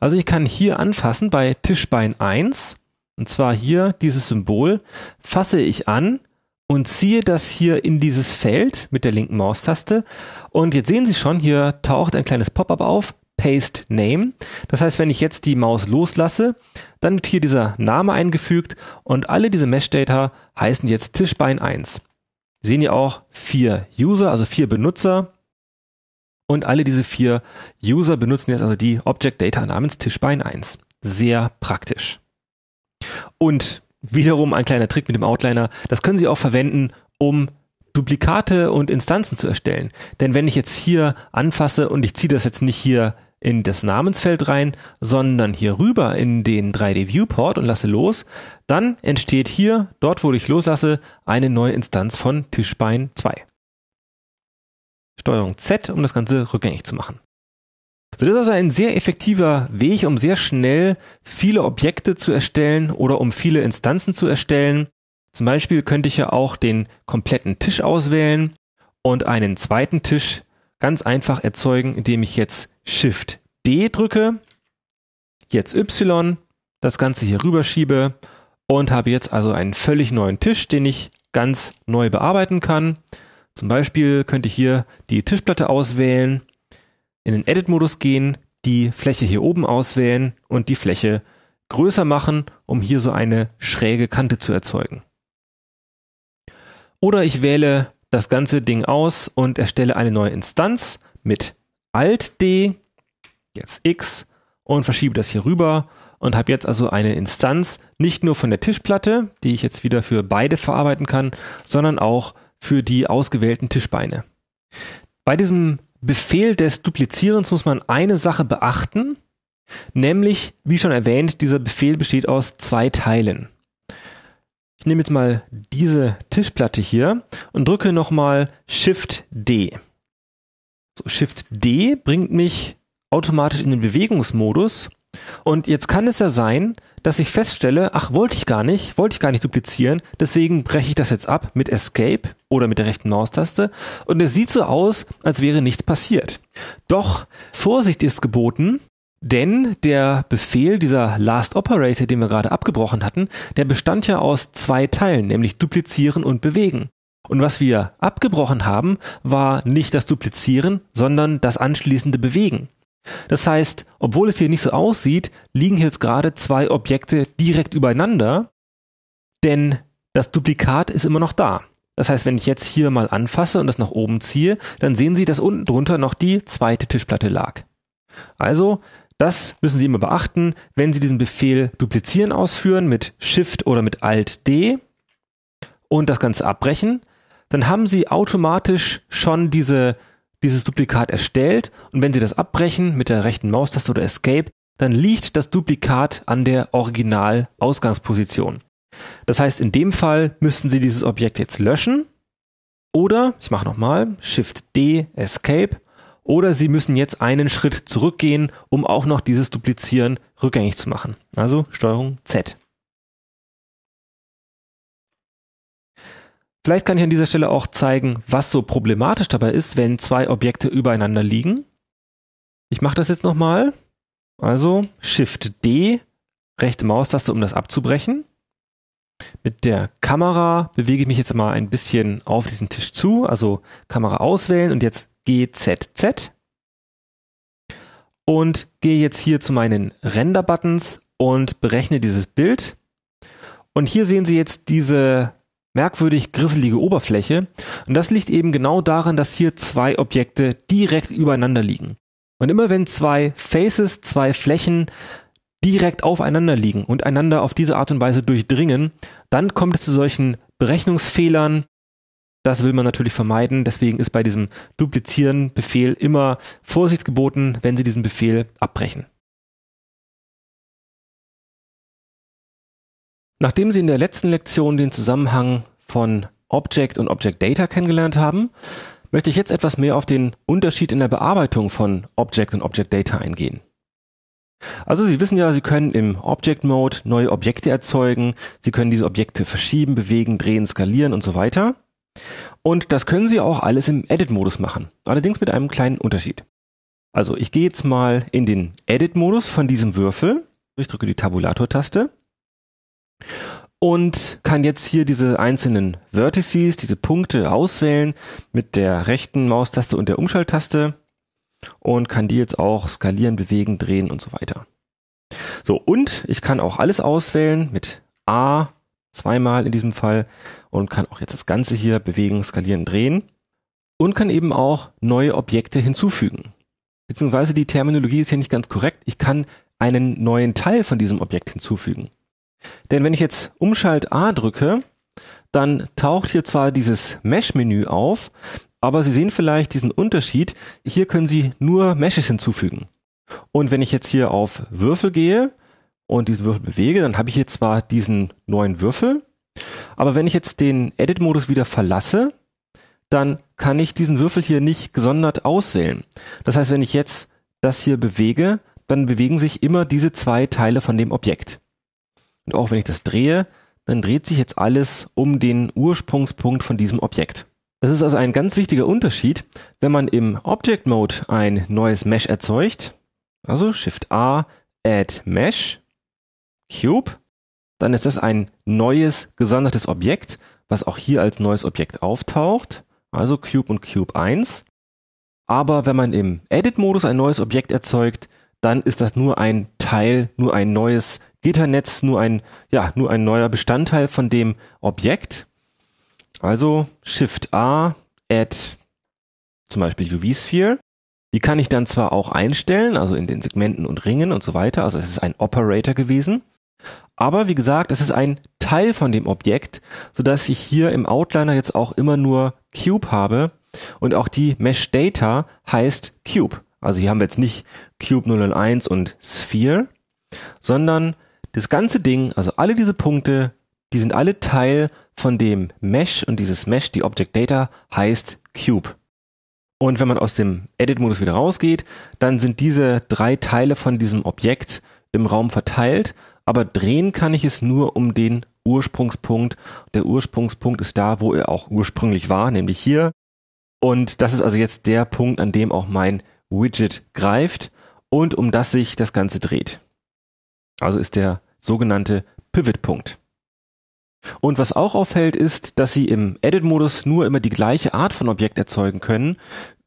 Also ich kann hier anfassen bei Tischbein 1, und zwar hier dieses Symbol, fasse ich an und ziehe das hier in dieses Feld mit der linken Maustaste. Und jetzt sehen Sie schon, hier taucht ein kleines Pop-up auf, Paste Name. Das heißt, wenn ich jetzt die Maus loslasse, dann wird hier dieser Name eingefügt und alle diese Mesh-Data heißen jetzt Tischbein 1 sehen hier auch vier User, also vier Benutzer. Und alle diese vier User benutzen jetzt also die Object Data namens Tischbein 1. Sehr praktisch. Und wiederum ein kleiner Trick mit dem Outliner. Das können Sie auch verwenden, um Duplikate und Instanzen zu erstellen. Denn wenn ich jetzt hier anfasse und ich ziehe das jetzt nicht hier in das Namensfeld rein, sondern hier rüber in den 3D Viewport und lasse los, dann entsteht hier, dort wo ich loslasse, eine neue Instanz von Tischbein 2. Steuerung Z, um das Ganze rückgängig zu machen. So, das ist also ein sehr effektiver Weg, um sehr schnell viele Objekte zu erstellen oder um viele Instanzen zu erstellen. Zum Beispiel könnte ich ja auch den kompletten Tisch auswählen und einen zweiten Tisch ganz einfach erzeugen, indem ich jetzt Shift D drücke, jetzt Y, das Ganze hier rüberschiebe und habe jetzt also einen völlig neuen Tisch, den ich ganz neu bearbeiten kann. Zum Beispiel könnte ich hier die Tischplatte auswählen, in den Edit-Modus gehen, die Fläche hier oben auswählen und die Fläche größer machen, um hier so eine schräge Kante zu erzeugen. Oder ich wähle das ganze Ding aus und erstelle eine neue Instanz mit Alt-D, jetzt X und verschiebe das hier rüber und habe jetzt also eine Instanz nicht nur von der Tischplatte, die ich jetzt wieder für beide verarbeiten kann, sondern auch für die ausgewählten Tischbeine. Bei diesem Befehl des Duplizierens muss man eine Sache beachten, nämlich, wie schon erwähnt, dieser Befehl besteht aus zwei Teilen. Ich nehme jetzt mal diese Tischplatte hier und drücke nochmal Shift D. So, Shift D bringt mich automatisch in den Bewegungsmodus. Und jetzt kann es ja sein, dass ich feststelle, ach, wollte ich gar nicht, wollte ich gar nicht duplizieren, deswegen breche ich das jetzt ab mit Escape oder mit der rechten Maustaste und es sieht so aus, als wäre nichts passiert. Doch Vorsicht ist geboten, denn der Befehl dieser Last Operator, den wir gerade abgebrochen hatten, der bestand ja aus zwei Teilen, nämlich duplizieren und bewegen. Und was wir abgebrochen haben, war nicht das Duplizieren, sondern das anschließende Bewegen. Das heißt, obwohl es hier nicht so aussieht, liegen jetzt gerade zwei Objekte direkt übereinander, denn das Duplikat ist immer noch da. Das heißt, wenn ich jetzt hier mal anfasse und das nach oben ziehe, dann sehen Sie, dass unten drunter noch die zweite Tischplatte lag. Also, das müssen Sie immer beachten, wenn Sie diesen Befehl duplizieren ausführen mit Shift oder mit Alt D und das Ganze abbrechen, dann haben sie automatisch schon diese, dieses Duplikat erstellt und wenn sie das abbrechen mit der rechten Maustaste oder Escape, dann liegt das Duplikat an der Original-Ausgangsposition. Das heißt, in dem Fall müssten Sie dieses Objekt jetzt löschen oder, ich mache nochmal, Shift D, Escape, oder Sie müssen jetzt einen Schritt zurückgehen, um auch noch dieses Duplizieren rückgängig zu machen. Also Steuerung Z. Vielleicht kann ich an dieser Stelle auch zeigen, was so problematisch dabei ist, wenn zwei Objekte übereinander liegen. Ich mache das jetzt nochmal. Also Shift D, rechte Maustaste, um das abzubrechen. Mit der Kamera bewege ich mich jetzt mal ein bisschen auf diesen Tisch zu, also Kamera auswählen und jetzt GZZ. Und gehe jetzt hier zu meinen Render-Buttons und berechne dieses Bild. Und hier sehen Sie jetzt diese merkwürdig grisselige Oberfläche. Und das liegt eben genau daran, dass hier zwei Objekte direkt übereinander liegen. Und immer wenn zwei Faces, zwei Flächen direkt aufeinander liegen und einander auf diese Art und Weise durchdringen, dann kommt es zu solchen Berechnungsfehlern. Das will man natürlich vermeiden. Deswegen ist bei diesem Duplizieren-Befehl immer Vorsicht geboten, wenn Sie diesen Befehl abbrechen. Nachdem Sie in der letzten Lektion den Zusammenhang von Object und Object Data kennengelernt haben, möchte ich jetzt etwas mehr auf den Unterschied in der Bearbeitung von Object und Object Data eingehen. Also Sie wissen ja, Sie können im Object Mode neue Objekte erzeugen, Sie können diese Objekte verschieben, bewegen, drehen, skalieren und so weiter. Und das können Sie auch alles im Edit-Modus machen, allerdings mit einem kleinen Unterschied. Also ich gehe jetzt mal in den Edit-Modus von diesem Würfel, ich drücke die Tabulator-Taste und kann jetzt hier diese einzelnen Vertices, diese Punkte auswählen mit der rechten Maustaste und der Umschalttaste und kann die jetzt auch skalieren, bewegen, drehen und so weiter. So, und ich kann auch alles auswählen mit A zweimal in diesem Fall und kann auch jetzt das Ganze hier bewegen, skalieren, drehen und kann eben auch neue Objekte hinzufügen. Beziehungsweise die Terminologie ist hier nicht ganz korrekt. Ich kann einen neuen Teil von diesem Objekt hinzufügen. Denn wenn ich jetzt Umschalt A drücke, dann taucht hier zwar dieses Mesh-Menü auf, aber Sie sehen vielleicht diesen Unterschied. Hier können Sie nur Meshes hinzufügen. Und wenn ich jetzt hier auf Würfel gehe und diesen Würfel bewege, dann habe ich hier zwar diesen neuen Würfel, aber wenn ich jetzt den Edit-Modus wieder verlasse, dann kann ich diesen Würfel hier nicht gesondert auswählen. Das heißt, wenn ich jetzt das hier bewege, dann bewegen sich immer diese zwei Teile von dem Objekt. Und auch wenn ich das drehe, dann dreht sich jetzt alles um den Ursprungspunkt von diesem Objekt. Das ist also ein ganz wichtiger Unterschied, wenn man im Object Mode ein neues Mesh erzeugt. Also Shift A, Add Mesh, Cube. Dann ist das ein neues gesondertes Objekt, was auch hier als neues Objekt auftaucht. Also Cube und Cube 1. Aber wenn man im Edit-Modus ein neues Objekt erzeugt, dann ist das nur ein Teil, nur ein neues Gitternetz nur ein, ja, nur ein neuer Bestandteil von dem Objekt. Also Shift A, Add zum Beispiel UV-Sphere. Die kann ich dann zwar auch einstellen, also in den Segmenten und Ringen und so weiter. Also es ist ein Operator gewesen. Aber wie gesagt, es ist ein Teil von dem Objekt, so dass ich hier im Outliner jetzt auch immer nur Cube habe und auch die Mesh Data heißt Cube. Also hier haben wir jetzt nicht Cube 001 und Sphere, sondern das ganze Ding, also alle diese Punkte, die sind alle Teil von dem Mesh und dieses Mesh, die Object Data, heißt Cube. Und wenn man aus dem Edit-Modus wieder rausgeht, dann sind diese drei Teile von diesem Objekt im Raum verteilt, aber drehen kann ich es nur um den Ursprungspunkt. Der Ursprungspunkt ist da, wo er auch ursprünglich war, nämlich hier. Und das ist also jetzt der Punkt, an dem auch mein Widget greift und um das sich das Ganze dreht. Also ist der sogenannte Pivot-Punkt. Und was auch auffällt, ist, dass Sie im Edit-Modus nur immer die gleiche Art von Objekt erzeugen können,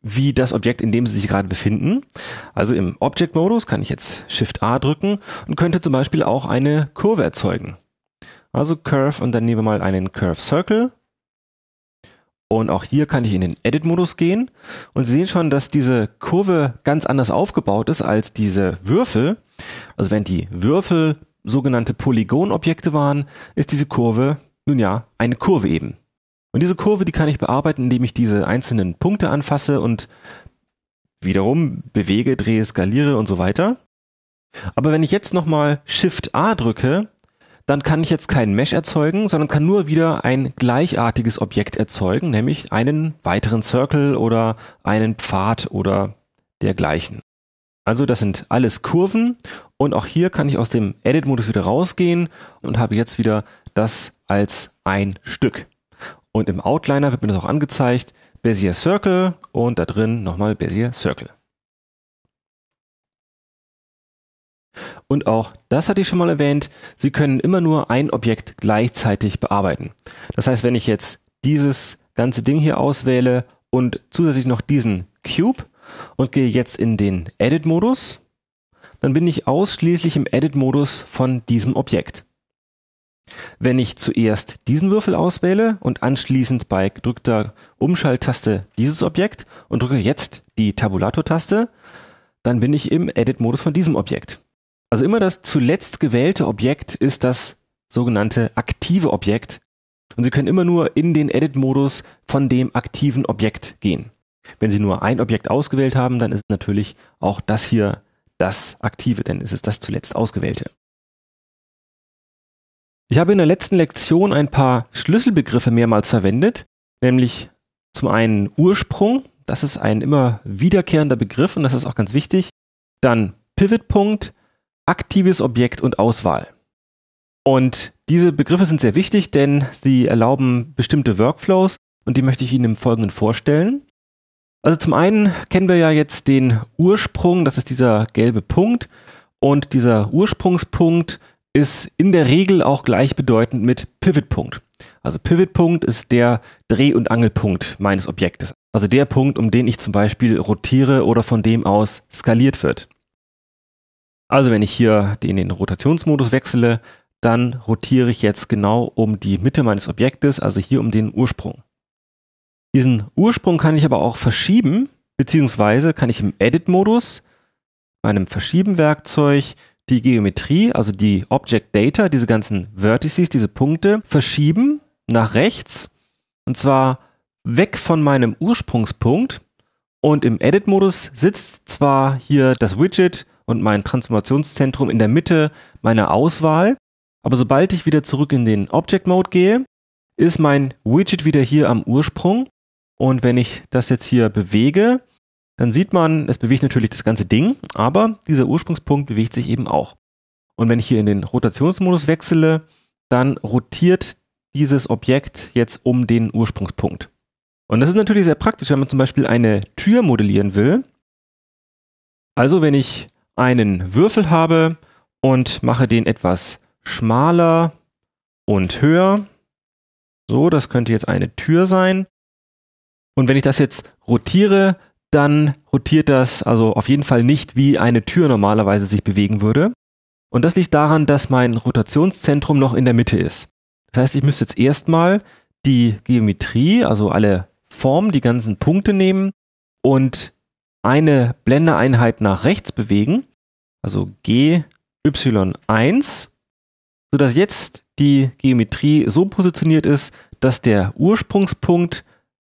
wie das Objekt, in dem Sie sich gerade befinden. Also im Object-Modus kann ich jetzt Shift-A drücken und könnte zum Beispiel auch eine Kurve erzeugen. Also Curve und dann nehmen wir mal einen Curve Circle. Und auch hier kann ich in den Edit-Modus gehen und Sie sehen schon, dass diese Kurve ganz anders aufgebaut ist als diese Würfel. Also wenn die Würfel sogenannte Polygonobjekte waren, ist diese Kurve, nun ja, eine Kurve eben. Und diese Kurve, die kann ich bearbeiten, indem ich diese einzelnen Punkte anfasse und wiederum bewege, drehe, skaliere und so weiter. Aber wenn ich jetzt nochmal Shift A drücke, dann kann ich jetzt keinen Mesh erzeugen, sondern kann nur wieder ein gleichartiges Objekt erzeugen, nämlich einen weiteren Circle oder einen Pfad oder dergleichen. Also das sind alles Kurven und auch hier kann ich aus dem Edit-Modus wieder rausgehen und habe jetzt wieder das als ein Stück. Und im Outliner wird mir das auch angezeigt, Bezier Circle und da drin nochmal Bezier Circle. Und auch das hatte ich schon mal erwähnt, Sie können immer nur ein Objekt gleichzeitig bearbeiten. Das heißt, wenn ich jetzt dieses ganze Ding hier auswähle und zusätzlich noch diesen Cube, und gehe jetzt in den Edit-Modus, dann bin ich ausschließlich im Edit-Modus von diesem Objekt. Wenn ich zuerst diesen Würfel auswähle und anschließend bei gedrückter Umschalttaste dieses Objekt und drücke jetzt die Tabulator-Taste, dann bin ich im Edit-Modus von diesem Objekt. Also immer das zuletzt gewählte Objekt ist das sogenannte aktive Objekt. Und Sie können immer nur in den Edit-Modus von dem aktiven Objekt gehen. Wenn Sie nur ein Objekt ausgewählt haben, dann ist natürlich auch das hier das aktive, denn es ist das zuletzt ausgewählte. Ich habe in der letzten Lektion ein paar Schlüsselbegriffe mehrmals verwendet, nämlich zum einen Ursprung, das ist ein immer wiederkehrender Begriff und das ist auch ganz wichtig, dann Pivotpunkt, aktives Objekt und Auswahl. Und diese Begriffe sind sehr wichtig, denn sie erlauben bestimmte Workflows und die möchte ich Ihnen im Folgenden vorstellen. Also zum einen kennen wir ja jetzt den Ursprung, das ist dieser gelbe Punkt. Und dieser Ursprungspunkt ist in der Regel auch gleichbedeutend mit Pivotpunkt. Also Pivotpunkt ist der Dreh- und Angelpunkt meines Objektes. Also der Punkt, um den ich zum Beispiel rotiere oder von dem aus skaliert wird. Also wenn ich hier in den Rotationsmodus wechsle, dann rotiere ich jetzt genau um die Mitte meines Objektes, also hier um den Ursprung. Diesen Ursprung kann ich aber auch verschieben, beziehungsweise kann ich im Edit-Modus, meinem Verschieben-Werkzeug, die Geometrie, also die Object Data, diese ganzen Vertices, diese Punkte, verschieben nach rechts und zwar weg von meinem Ursprungspunkt. Und im Edit-Modus sitzt zwar hier das Widget und mein Transformationszentrum in der Mitte meiner Auswahl, aber sobald ich wieder zurück in den Object Mode gehe, ist mein Widget wieder hier am Ursprung und wenn ich das jetzt hier bewege, dann sieht man, es bewegt natürlich das ganze Ding, aber dieser Ursprungspunkt bewegt sich eben auch. Und wenn ich hier in den Rotationsmodus wechsle, dann rotiert dieses Objekt jetzt um den Ursprungspunkt. Und das ist natürlich sehr praktisch, wenn man zum Beispiel eine Tür modellieren will. Also wenn ich einen Würfel habe und mache den etwas schmaler und höher. So, das könnte jetzt eine Tür sein. Und wenn ich das jetzt rotiere, dann rotiert das also auf jeden Fall nicht, wie eine Tür normalerweise sich bewegen würde. Und das liegt daran, dass mein Rotationszentrum noch in der Mitte ist. Das heißt, ich müsste jetzt erstmal die Geometrie, also alle Formen, die ganzen Punkte nehmen und eine Blendereinheit nach rechts bewegen, also GY1, sodass jetzt die Geometrie so positioniert ist, dass der Ursprungspunkt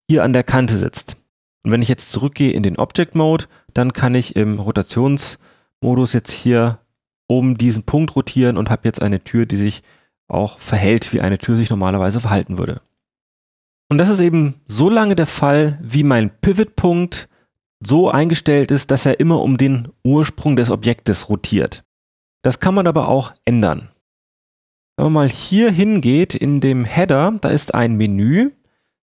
hier an der Kante sitzt. Und wenn ich jetzt zurückgehe in den Object Mode, dann kann ich im Rotationsmodus jetzt hier oben diesen Punkt rotieren und habe jetzt eine Tür, die sich auch verhält, wie eine Tür sich normalerweise verhalten würde. Und das ist eben so lange der Fall, wie mein Pivot-Punkt so eingestellt ist, dass er immer um den Ursprung des Objektes rotiert. Das kann man aber auch ändern. Wenn man mal hier hingeht in dem Header, da ist ein Menü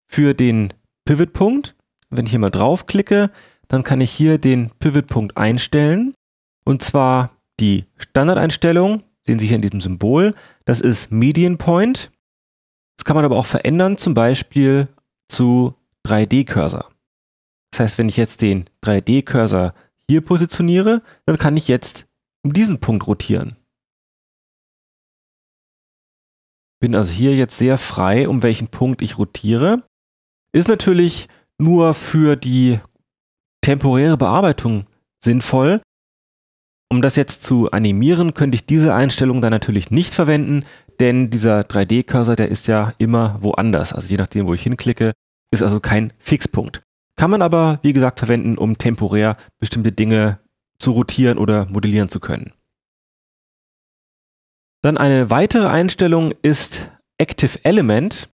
für den Pivotpunkt. Wenn ich hier mal draufklicke, dann kann ich hier den Pivotpunkt einstellen. Und zwar die Standardeinstellung, sehen Sie hier in diesem Symbol, das ist Median Point. Das kann man aber auch verändern, zum Beispiel zu 3D-Cursor. Das heißt, wenn ich jetzt den 3D-Cursor hier positioniere, dann kann ich jetzt um diesen Punkt rotieren. Bin also hier jetzt sehr frei, um welchen Punkt ich rotiere. Ist natürlich nur für die temporäre Bearbeitung sinnvoll. Um das jetzt zu animieren, könnte ich diese Einstellung dann natürlich nicht verwenden, denn dieser 3D-Cursor, der ist ja immer woanders. Also je nachdem, wo ich hinklicke, ist also kein Fixpunkt. Kann man aber, wie gesagt, verwenden, um temporär bestimmte Dinge zu rotieren oder modellieren zu können. Dann eine weitere Einstellung ist Active Element.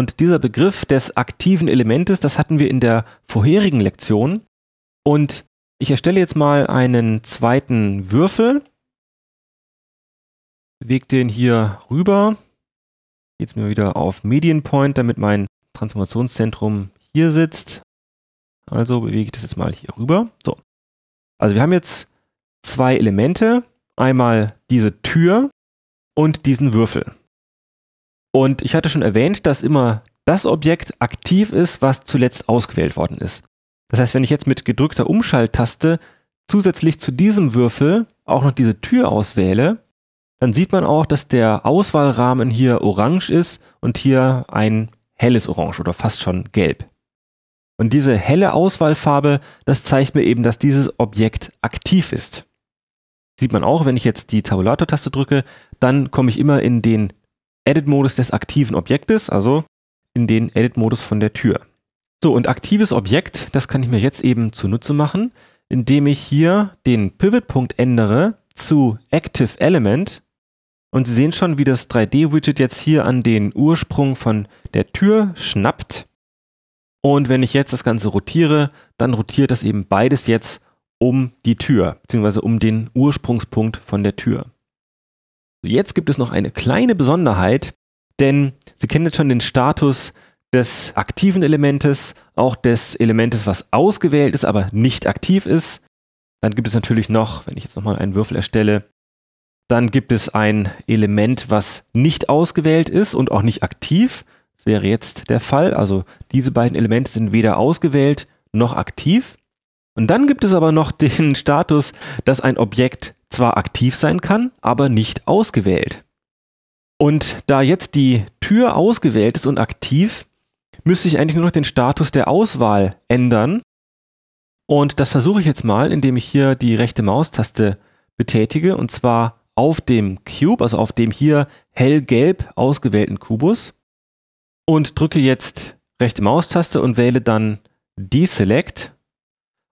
Und dieser Begriff des aktiven Elementes, das hatten wir in der vorherigen Lektion. Und ich erstelle jetzt mal einen zweiten Würfel. Weg den hier rüber. Jetzt mir wieder auf Medienpoint, damit mein Transformationszentrum hier sitzt. Also bewege ich das jetzt mal hier rüber. So. Also wir haben jetzt zwei Elemente. Einmal diese Tür und diesen Würfel. Und ich hatte schon erwähnt, dass immer das Objekt aktiv ist, was zuletzt ausgewählt worden ist. Das heißt, wenn ich jetzt mit gedrückter Umschalttaste zusätzlich zu diesem Würfel auch noch diese Tür auswähle, dann sieht man auch, dass der Auswahlrahmen hier orange ist und hier ein helles Orange oder fast schon gelb. Und diese helle Auswahlfarbe, das zeigt mir eben, dass dieses Objekt aktiv ist. Sieht man auch, wenn ich jetzt die Tabulator-Taste drücke, dann komme ich immer in den Edit-Modus des aktiven Objektes, also in den Edit-Modus von der Tür. So, und aktives Objekt, das kann ich mir jetzt eben zunutze machen, indem ich hier den Pivot-Punkt ändere zu Active Element. Und Sie sehen schon, wie das 3D-Widget jetzt hier an den Ursprung von der Tür schnappt. Und wenn ich jetzt das Ganze rotiere, dann rotiert das eben beides jetzt um die Tür, beziehungsweise um den Ursprungspunkt von der Tür. Jetzt gibt es noch eine kleine Besonderheit, denn Sie kennen jetzt schon den Status des aktiven Elementes, auch des Elementes, was ausgewählt ist, aber nicht aktiv ist. Dann gibt es natürlich noch, wenn ich jetzt nochmal einen Würfel erstelle, dann gibt es ein Element, was nicht ausgewählt ist und auch nicht aktiv. Das wäre jetzt der Fall. Also diese beiden Elemente sind weder ausgewählt noch aktiv. Und dann gibt es aber noch den Status, dass ein Objekt zwar aktiv sein kann, aber nicht ausgewählt. Und da jetzt die Tür ausgewählt ist und aktiv, müsste ich eigentlich nur noch den Status der Auswahl ändern. Und das versuche ich jetzt mal, indem ich hier die rechte Maustaste betätige und zwar auf dem Cube, also auf dem hier hellgelb ausgewählten Kubus und drücke jetzt rechte Maustaste und wähle dann Deselect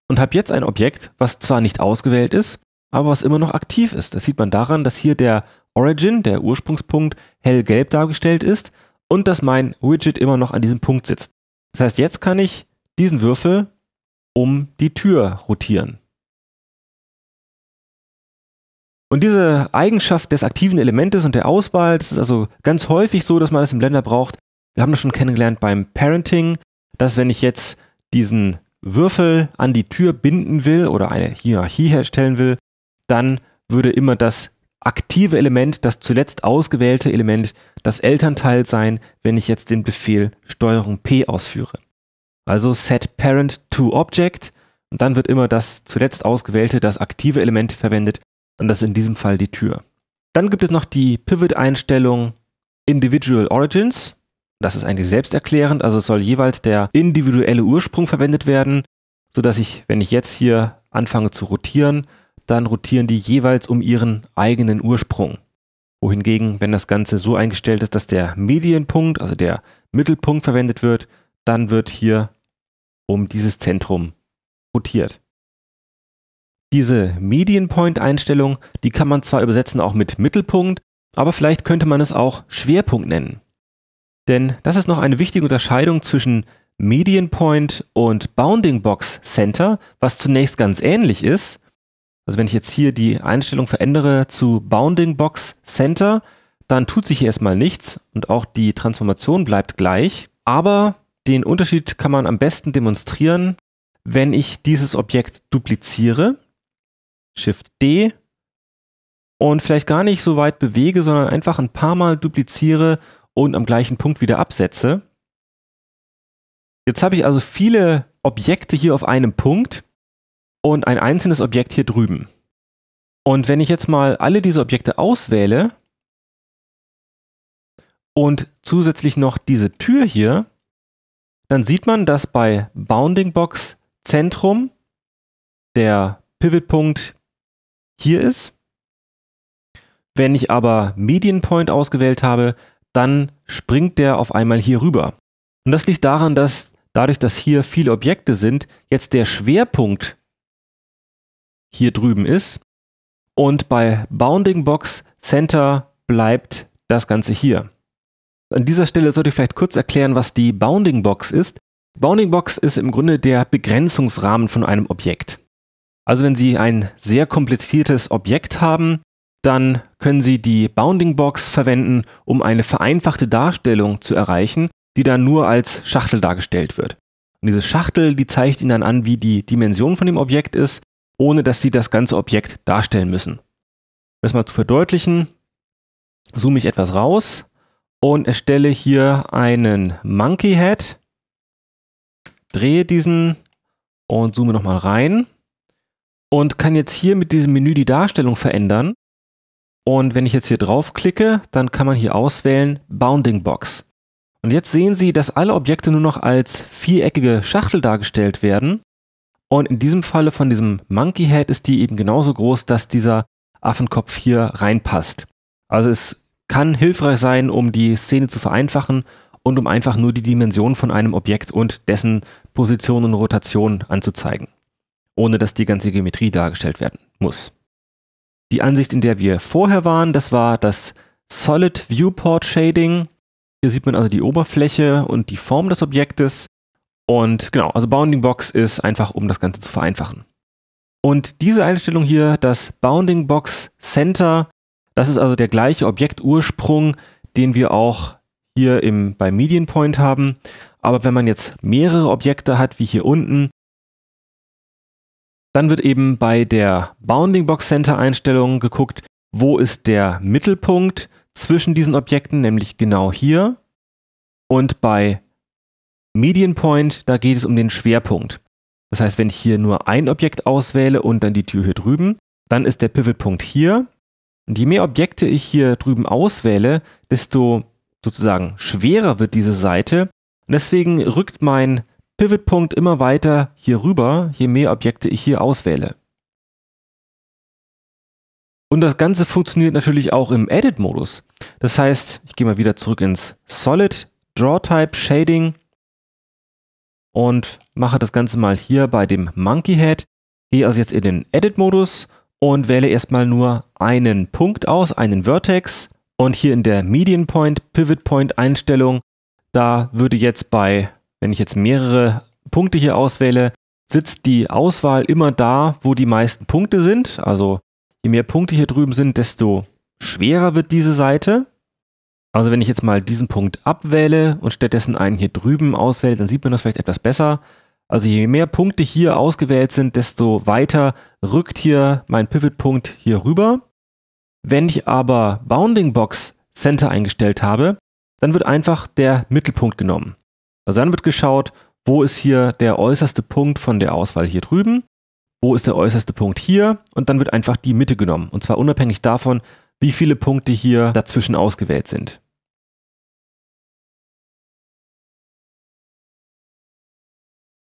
und habe jetzt ein Objekt, was zwar nicht ausgewählt ist, aber was immer noch aktiv ist. Das sieht man daran, dass hier der Origin, der Ursprungspunkt, hellgelb dargestellt ist und dass mein Widget immer noch an diesem Punkt sitzt. Das heißt, jetzt kann ich diesen Würfel um die Tür rotieren. Und diese Eigenschaft des aktiven Elementes und der Auswahl, das ist also ganz häufig so, dass man das im Blender braucht. Wir haben das schon kennengelernt beim Parenting, dass wenn ich jetzt diesen Würfel an die Tür binden will oder eine Hierarchie herstellen will, dann würde immer das aktive Element, das zuletzt ausgewählte Element, das Elternteil sein, wenn ich jetzt den Befehl Steuerung P ausführe. Also set parent to object und dann wird immer das zuletzt ausgewählte, das aktive Element verwendet und das ist in diesem Fall die Tür. Dann gibt es noch die Pivot-Einstellung Individual Origins. Das ist eigentlich selbsterklärend, also soll jeweils der individuelle Ursprung verwendet werden, sodass ich, wenn ich jetzt hier anfange zu rotieren, dann rotieren die jeweils um ihren eigenen Ursprung. Wohingegen, wenn das Ganze so eingestellt ist, dass der Medienpunkt, also der Mittelpunkt verwendet wird, dann wird hier um dieses Zentrum rotiert. Diese Medienpoint-Einstellung, die kann man zwar übersetzen auch mit Mittelpunkt, aber vielleicht könnte man es auch Schwerpunkt nennen. Denn das ist noch eine wichtige Unterscheidung zwischen Medienpoint und Bounding Box Center, was zunächst ganz ähnlich ist, also wenn ich jetzt hier die Einstellung verändere zu Bounding Box Center, dann tut sich hier erstmal nichts und auch die Transformation bleibt gleich. Aber den Unterschied kann man am besten demonstrieren, wenn ich dieses Objekt dupliziere, Shift D und vielleicht gar nicht so weit bewege, sondern einfach ein paar Mal dupliziere und am gleichen Punkt wieder absetze. Jetzt habe ich also viele Objekte hier auf einem Punkt und ein einzelnes Objekt hier drüben. Und wenn ich jetzt mal alle diese Objekte auswähle und zusätzlich noch diese Tür hier, dann sieht man, dass bei Bounding Box Zentrum der Pivotpunkt hier ist. Wenn ich aber Median Point ausgewählt habe, dann springt der auf einmal hier rüber. Und das liegt daran, dass dadurch, dass hier viele Objekte sind, jetzt der Schwerpunkt hier drüben ist. Und bei Bounding Box Center bleibt das Ganze hier. An dieser Stelle sollte ich vielleicht kurz erklären, was die Bounding Box ist. Bounding Box ist im Grunde der Begrenzungsrahmen von einem Objekt. Also wenn Sie ein sehr kompliziertes Objekt haben, dann können Sie die Bounding Box verwenden, um eine vereinfachte Darstellung zu erreichen, die dann nur als Schachtel dargestellt wird. Und diese Schachtel, die zeigt Ihnen dann an, wie die Dimension von dem Objekt ist ohne dass sie das ganze Objekt darstellen müssen. Um es mal zu verdeutlichen, zoome ich etwas raus und erstelle hier einen Monkey Head, drehe diesen und zoome nochmal rein und kann jetzt hier mit diesem Menü die Darstellung verändern. Und wenn ich jetzt hier draufklicke, dann kann man hier auswählen Bounding Box. Und jetzt sehen Sie, dass alle Objekte nur noch als viereckige Schachtel dargestellt werden. Und in diesem Falle von diesem Monkey Head ist die eben genauso groß, dass dieser Affenkopf hier reinpasst. Also es kann hilfreich sein, um die Szene zu vereinfachen und um einfach nur die Dimension von einem Objekt und dessen Position und Rotation anzuzeigen, ohne dass die ganze Geometrie dargestellt werden muss. Die Ansicht, in der wir vorher waren, das war das Solid Viewport Shading. Hier sieht man also die Oberfläche und die Form des Objektes. Und genau, also Bounding Box ist einfach, um das Ganze zu vereinfachen. Und diese Einstellung hier, das Bounding Box Center, das ist also der gleiche Objektursprung, den wir auch hier im, bei Median Point haben. Aber wenn man jetzt mehrere Objekte hat, wie hier unten, dann wird eben bei der Bounding Box Center Einstellung geguckt, wo ist der Mittelpunkt zwischen diesen Objekten, nämlich genau hier. Und bei Medienpoint, da geht es um den Schwerpunkt. Das heißt, wenn ich hier nur ein Objekt auswähle und dann die Tür hier drüben, dann ist der Pivotpunkt hier. Und je mehr Objekte ich hier drüben auswähle, desto sozusagen schwerer wird diese Seite. Und deswegen rückt mein Pivotpunkt immer weiter hier rüber, je mehr Objekte ich hier auswähle. Und das Ganze funktioniert natürlich auch im Edit-Modus. Das heißt, ich gehe mal wieder zurück ins Solid, Draw Type, Shading und mache das Ganze mal hier bei dem Monkey Head. Gehe also jetzt in den Edit-Modus und wähle erstmal nur einen Punkt aus, einen Vertex. Und hier in der Median Point, Pivot Point Einstellung, da würde jetzt bei, wenn ich jetzt mehrere Punkte hier auswähle, sitzt die Auswahl immer da, wo die meisten Punkte sind. Also je mehr Punkte hier drüben sind, desto schwerer wird diese Seite. Also wenn ich jetzt mal diesen Punkt abwähle und stattdessen einen hier drüben auswähle, dann sieht man das vielleicht etwas besser. Also je mehr Punkte hier ausgewählt sind, desto weiter rückt hier mein Pivot-Punkt hier rüber. Wenn ich aber Bounding Box Center eingestellt habe, dann wird einfach der Mittelpunkt genommen. Also dann wird geschaut, wo ist hier der äußerste Punkt von der Auswahl hier drüben, wo ist der äußerste Punkt hier und dann wird einfach die Mitte genommen. Und zwar unabhängig davon, wie viele Punkte hier dazwischen ausgewählt sind.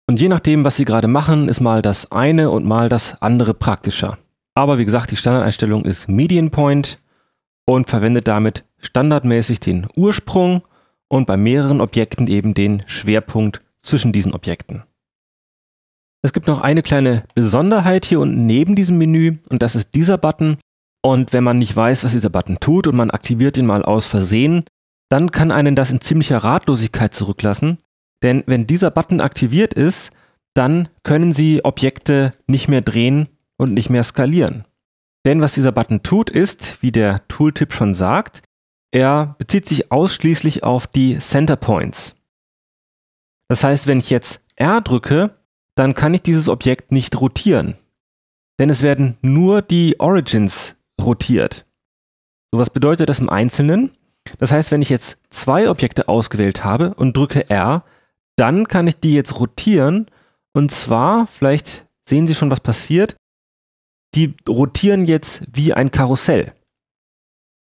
Und je nachdem, was Sie gerade machen, ist mal das eine und mal das andere praktischer. Aber wie gesagt, die Standardeinstellung ist Median Point und verwendet damit standardmäßig den Ursprung und bei mehreren Objekten eben den Schwerpunkt zwischen diesen Objekten. Es gibt noch eine kleine Besonderheit hier unten neben diesem Menü und das ist dieser Button. Und wenn man nicht weiß, was dieser Button tut und man aktiviert ihn mal aus Versehen, dann kann einen das in ziemlicher Ratlosigkeit zurücklassen. Denn wenn dieser Button aktiviert ist, dann können Sie Objekte nicht mehr drehen und nicht mehr skalieren. Denn was dieser Button tut, ist, wie der Tooltip schon sagt, er bezieht sich ausschließlich auf die Center Points. Das heißt, wenn ich jetzt R drücke, dann kann ich dieses Objekt nicht rotieren. Denn es werden nur die Origins rotiert. So, was bedeutet das im Einzelnen? Das heißt, wenn ich jetzt zwei Objekte ausgewählt habe und drücke R, dann kann ich die jetzt rotieren. Und zwar, vielleicht sehen Sie schon, was passiert. Die rotieren jetzt wie ein Karussell.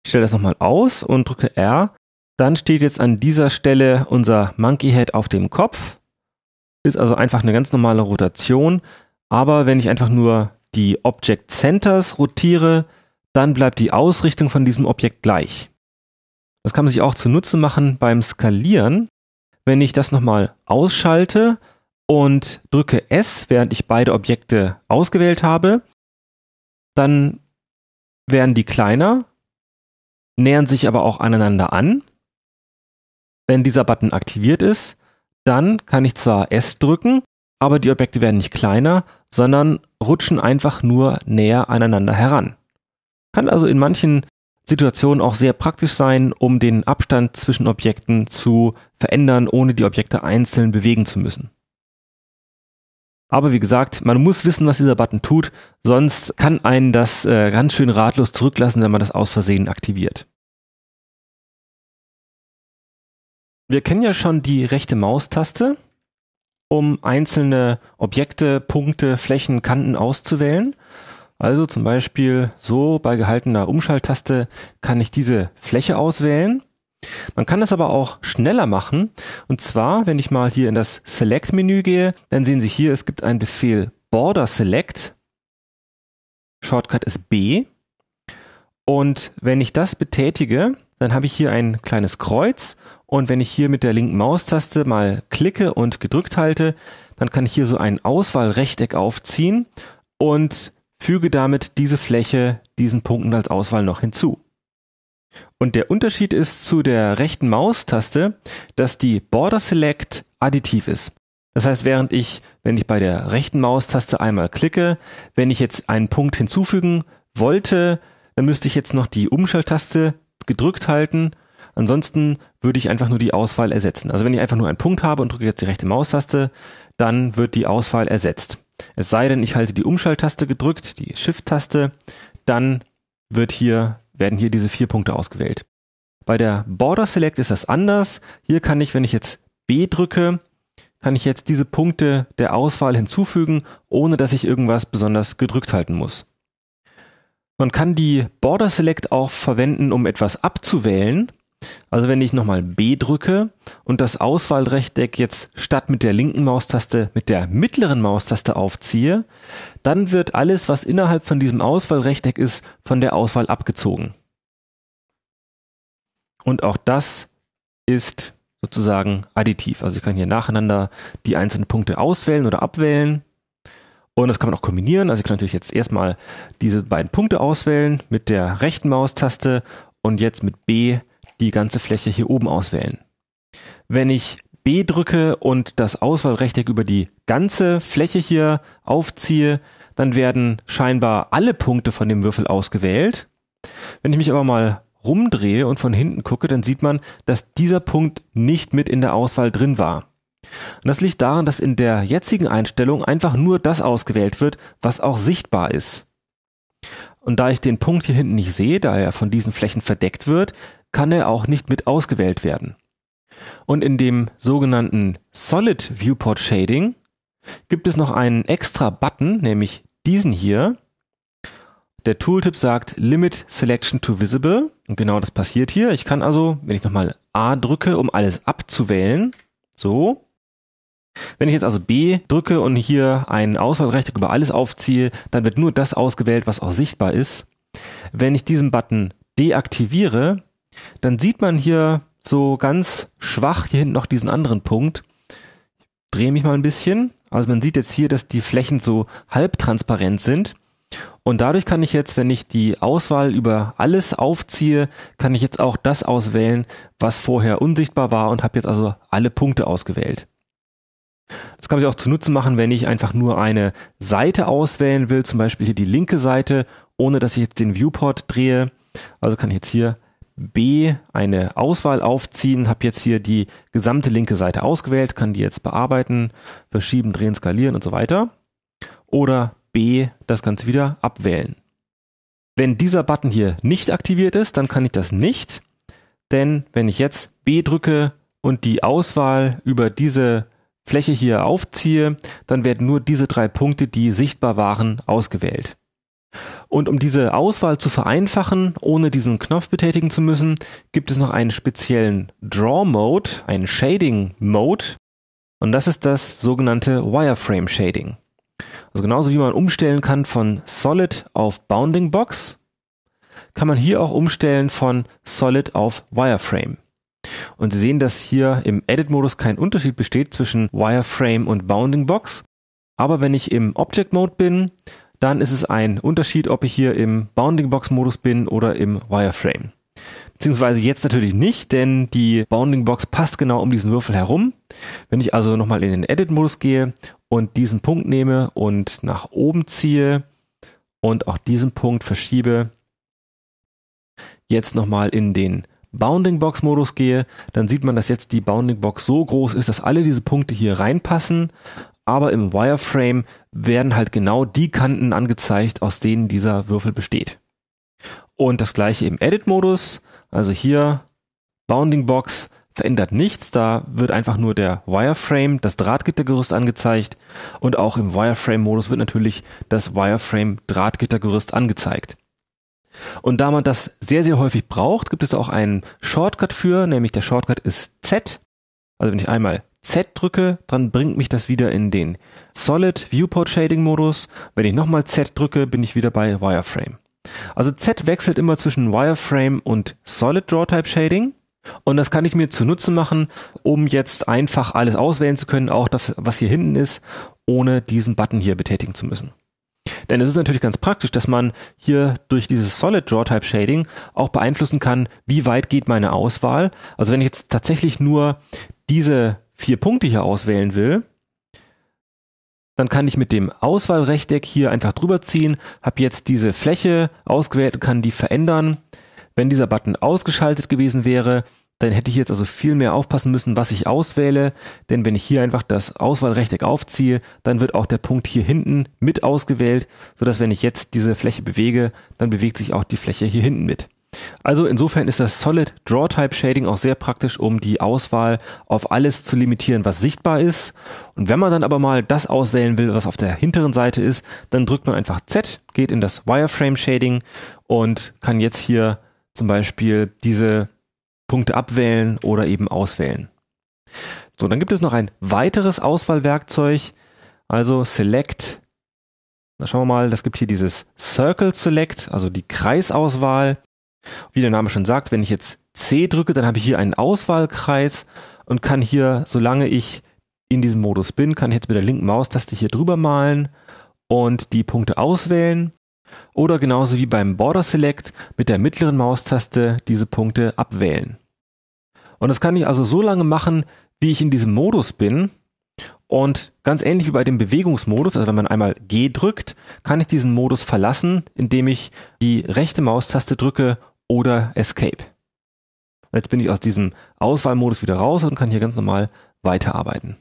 Ich stelle das nochmal aus und drücke R. Dann steht jetzt an dieser Stelle unser Monkey Head auf dem Kopf. Ist also einfach eine ganz normale Rotation. Aber wenn ich einfach nur die Object Centers rotiere, dann bleibt die Ausrichtung von diesem Objekt gleich. Das kann man sich auch zunutze machen beim Skalieren. Wenn ich das nochmal ausschalte und drücke S, während ich beide Objekte ausgewählt habe, dann werden die kleiner, nähern sich aber auch aneinander an. Wenn dieser Button aktiviert ist, dann kann ich zwar S drücken, aber die Objekte werden nicht kleiner, sondern rutschen einfach nur näher aneinander heran. Kann also in manchen Situationen auch sehr praktisch sein, um den Abstand zwischen Objekten zu verändern, ohne die Objekte einzeln bewegen zu müssen. Aber wie gesagt, man muss wissen, was dieser Button tut, sonst kann einen das äh, ganz schön ratlos zurücklassen, wenn man das aus Versehen aktiviert. Wir kennen ja schon die rechte Maustaste, um einzelne Objekte, Punkte, Flächen, Kanten auszuwählen. Also zum Beispiel so bei gehaltener Umschalttaste kann ich diese Fläche auswählen. Man kann das aber auch schneller machen. Und zwar, wenn ich mal hier in das Select-Menü gehe, dann sehen Sie hier, es gibt einen Befehl Border Select. Shortcut ist B. Und wenn ich das betätige, dann habe ich hier ein kleines Kreuz. Und wenn ich hier mit der linken Maustaste mal klicke und gedrückt halte, dann kann ich hier so ein Auswahlrechteck aufziehen und Füge damit diese Fläche diesen Punkten als Auswahl noch hinzu. Und der Unterschied ist zu der rechten Maustaste, dass die Border Select additiv ist. Das heißt, während ich, wenn ich bei der rechten Maustaste einmal klicke, wenn ich jetzt einen Punkt hinzufügen wollte, dann müsste ich jetzt noch die Umschalttaste gedrückt halten. Ansonsten würde ich einfach nur die Auswahl ersetzen. Also wenn ich einfach nur einen Punkt habe und drücke jetzt die rechte Maustaste, dann wird die Auswahl ersetzt. Es sei denn, ich halte die Umschalttaste gedrückt, die Shift-Taste, dann wird hier, werden hier diese vier Punkte ausgewählt. Bei der Border Select ist das anders. Hier kann ich, wenn ich jetzt B drücke, kann ich jetzt diese Punkte der Auswahl hinzufügen, ohne dass ich irgendwas besonders gedrückt halten muss. Man kann die Border Select auch verwenden, um etwas abzuwählen. Also wenn ich nochmal B drücke und das Auswahlrechteck jetzt statt mit der linken Maustaste mit der mittleren Maustaste aufziehe, dann wird alles, was innerhalb von diesem Auswahlrechteck ist, von der Auswahl abgezogen. Und auch das ist sozusagen additiv. Also ich kann hier nacheinander die einzelnen Punkte auswählen oder abwählen. Und das kann man auch kombinieren. Also ich kann natürlich jetzt erstmal diese beiden Punkte auswählen mit der rechten Maustaste und jetzt mit B die ganze Fläche hier oben auswählen. Wenn ich B drücke und das Auswahlrechteck über die ganze Fläche hier aufziehe, dann werden scheinbar alle Punkte von dem Würfel ausgewählt. Wenn ich mich aber mal rumdrehe und von hinten gucke, dann sieht man, dass dieser Punkt nicht mit in der Auswahl drin war. Und das liegt daran, dass in der jetzigen Einstellung einfach nur das ausgewählt wird, was auch sichtbar ist. Und da ich den Punkt hier hinten nicht sehe, da er von diesen Flächen verdeckt wird, kann er auch nicht mit ausgewählt werden. Und in dem sogenannten Solid Viewport Shading gibt es noch einen extra Button, nämlich diesen hier. Der Tooltip sagt Limit Selection to Visible. Und genau das passiert hier. Ich kann also, wenn ich nochmal A drücke, um alles abzuwählen, so. Wenn ich jetzt also B drücke und hier ein Auswahlrechteck über alles aufziehe, dann wird nur das ausgewählt, was auch sichtbar ist. Wenn ich diesen Button deaktiviere, dann sieht man hier so ganz schwach hier hinten noch diesen anderen Punkt. Ich drehe mich mal ein bisschen. Also man sieht jetzt hier, dass die Flächen so halbtransparent sind. Und dadurch kann ich jetzt, wenn ich die Auswahl über alles aufziehe, kann ich jetzt auch das auswählen, was vorher unsichtbar war und habe jetzt also alle Punkte ausgewählt. Das kann ich sich auch zunutze machen, wenn ich einfach nur eine Seite auswählen will, zum Beispiel hier die linke Seite, ohne dass ich jetzt den Viewport drehe. Also kann ich jetzt hier B eine Auswahl aufziehen, habe jetzt hier die gesamte linke Seite ausgewählt, kann die jetzt bearbeiten, verschieben, drehen, skalieren und so weiter. Oder B das Ganze wieder abwählen. Wenn dieser Button hier nicht aktiviert ist, dann kann ich das nicht, denn wenn ich jetzt B drücke und die Auswahl über diese Fläche hier aufziehe, dann werden nur diese drei Punkte, die sichtbar waren, ausgewählt. Und um diese Auswahl zu vereinfachen, ohne diesen Knopf betätigen zu müssen, gibt es noch einen speziellen Draw Mode, einen Shading Mode. Und das ist das sogenannte Wireframe Shading. Also genauso wie man umstellen kann von Solid auf Bounding Box, kann man hier auch umstellen von Solid auf Wireframe. Und Sie sehen, dass hier im Edit-Modus kein Unterschied besteht zwischen Wireframe und Bounding Box. Aber wenn ich im Object Mode bin, dann ist es ein Unterschied, ob ich hier im Bounding Box Modus bin oder im Wireframe. Beziehungsweise jetzt natürlich nicht, denn die Bounding Box passt genau um diesen Würfel herum. Wenn ich also nochmal in den Edit Modus gehe und diesen Punkt nehme und nach oben ziehe und auch diesen Punkt verschiebe, jetzt nochmal in den Bounding Box Modus gehe, dann sieht man, dass jetzt die Bounding Box so groß ist, dass alle diese Punkte hier reinpassen aber im Wireframe werden halt genau die Kanten angezeigt, aus denen dieser Würfel besteht. Und das gleiche im Edit-Modus, also hier Bounding Box verändert nichts, da wird einfach nur der Wireframe, das Drahtgittergerüst angezeigt und auch im Wireframe-Modus wird natürlich das Wireframe-Drahtgittergerüst angezeigt. Und da man das sehr, sehr häufig braucht, gibt es auch einen Shortcut für, nämlich der Shortcut ist Z also wenn ich einmal Z drücke, dann bringt mich das wieder in den Solid Viewport Shading Modus. Wenn ich nochmal Z drücke, bin ich wieder bei Wireframe. Also Z wechselt immer zwischen Wireframe und Solid Draw Type Shading. Und das kann ich mir zunutze machen, um jetzt einfach alles auswählen zu können, auch das, was hier hinten ist, ohne diesen Button hier betätigen zu müssen. Denn es ist natürlich ganz praktisch, dass man hier durch dieses Solid Draw Type Shading auch beeinflussen kann, wie weit geht meine Auswahl. Also wenn ich jetzt tatsächlich nur diese vier Punkte hier auswählen will, dann kann ich mit dem Auswahlrechteck hier einfach drüber ziehen, habe jetzt diese Fläche ausgewählt und kann die verändern. Wenn dieser Button ausgeschaltet gewesen wäre, dann hätte ich jetzt also viel mehr aufpassen müssen, was ich auswähle, denn wenn ich hier einfach das Auswahlrechteck aufziehe, dann wird auch der Punkt hier hinten mit ausgewählt, sodass wenn ich jetzt diese Fläche bewege, dann bewegt sich auch die Fläche hier hinten mit. Also insofern ist das Solid Draw Type Shading auch sehr praktisch, um die Auswahl auf alles zu limitieren, was sichtbar ist. Und wenn man dann aber mal das auswählen will, was auf der hinteren Seite ist, dann drückt man einfach Z, geht in das Wireframe Shading und kann jetzt hier zum Beispiel diese Punkte abwählen oder eben auswählen. So, dann gibt es noch ein weiteres Auswahlwerkzeug, also Select. Da schauen wir mal, das gibt hier dieses Circle Select, also die Kreisauswahl. Wie der Name schon sagt, wenn ich jetzt C drücke, dann habe ich hier einen Auswahlkreis und kann hier, solange ich in diesem Modus bin, kann ich jetzt mit der linken Maustaste hier drüber malen und die Punkte auswählen oder genauso wie beim Border Select mit der mittleren Maustaste diese Punkte abwählen. Und das kann ich also so lange machen, wie ich in diesem Modus bin. Und ganz ähnlich wie bei dem Bewegungsmodus, also wenn man einmal G drückt, kann ich diesen Modus verlassen, indem ich die rechte Maustaste drücke oder Escape. Und jetzt bin ich aus diesem Auswahlmodus wieder raus und kann hier ganz normal weiterarbeiten.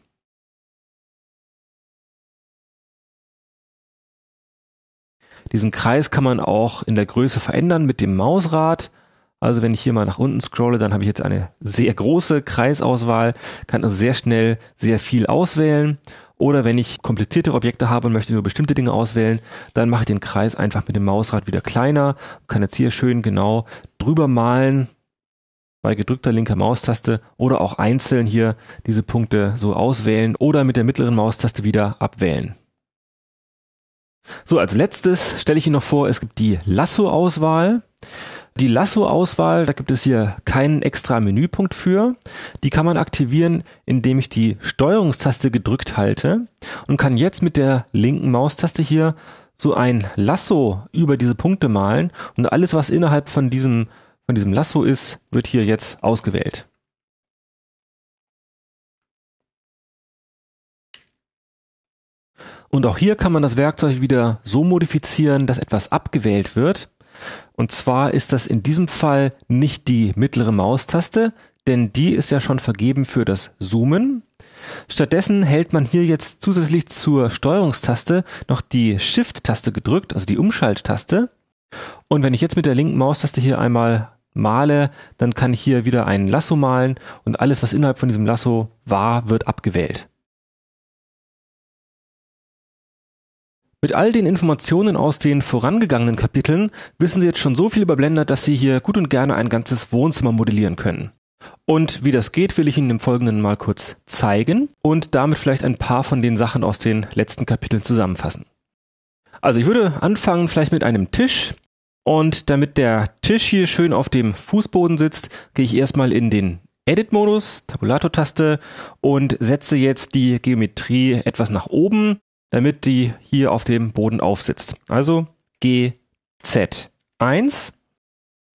Diesen Kreis kann man auch in der Größe verändern mit dem Mausrad. Also wenn ich hier mal nach unten scrolle, dann habe ich jetzt eine sehr große Kreisauswahl, kann also sehr schnell sehr viel auswählen. Oder wenn ich komplizierte Objekte habe und möchte nur bestimmte Dinge auswählen, dann mache ich den Kreis einfach mit dem Mausrad wieder kleiner, kann jetzt hier schön genau drüber malen bei gedrückter linker Maustaste oder auch einzeln hier diese Punkte so auswählen oder mit der mittleren Maustaste wieder abwählen. So, als letztes stelle ich Ihnen noch vor, es gibt die Lasso-Auswahl. Die Lasso-Auswahl, da gibt es hier keinen extra Menüpunkt für. Die kann man aktivieren, indem ich die Steuerungstaste gedrückt halte und kann jetzt mit der linken Maustaste hier so ein Lasso über diese Punkte malen und alles, was innerhalb von diesem, von diesem Lasso ist, wird hier jetzt ausgewählt. Und auch hier kann man das Werkzeug wieder so modifizieren, dass etwas abgewählt wird. Und zwar ist das in diesem Fall nicht die mittlere Maustaste, denn die ist ja schon vergeben für das Zoomen. Stattdessen hält man hier jetzt zusätzlich zur Steuerungstaste noch die Shift-Taste gedrückt, also die Umschalttaste. Und wenn ich jetzt mit der linken Maustaste hier einmal male, dann kann ich hier wieder einen Lasso malen und alles, was innerhalb von diesem Lasso war, wird abgewählt. Mit all den Informationen aus den vorangegangenen Kapiteln wissen Sie jetzt schon so viel über Blender, dass Sie hier gut und gerne ein ganzes Wohnzimmer modellieren können. Und wie das geht, will ich Ihnen im Folgenden mal kurz zeigen und damit vielleicht ein paar von den Sachen aus den letzten Kapiteln zusammenfassen. Also ich würde anfangen vielleicht mit einem Tisch. Und damit der Tisch hier schön auf dem Fußboden sitzt, gehe ich erstmal in den Edit-Modus, Tabulator-Taste und setze jetzt die Geometrie etwas nach oben damit die hier auf dem Boden aufsitzt. Also GZ1.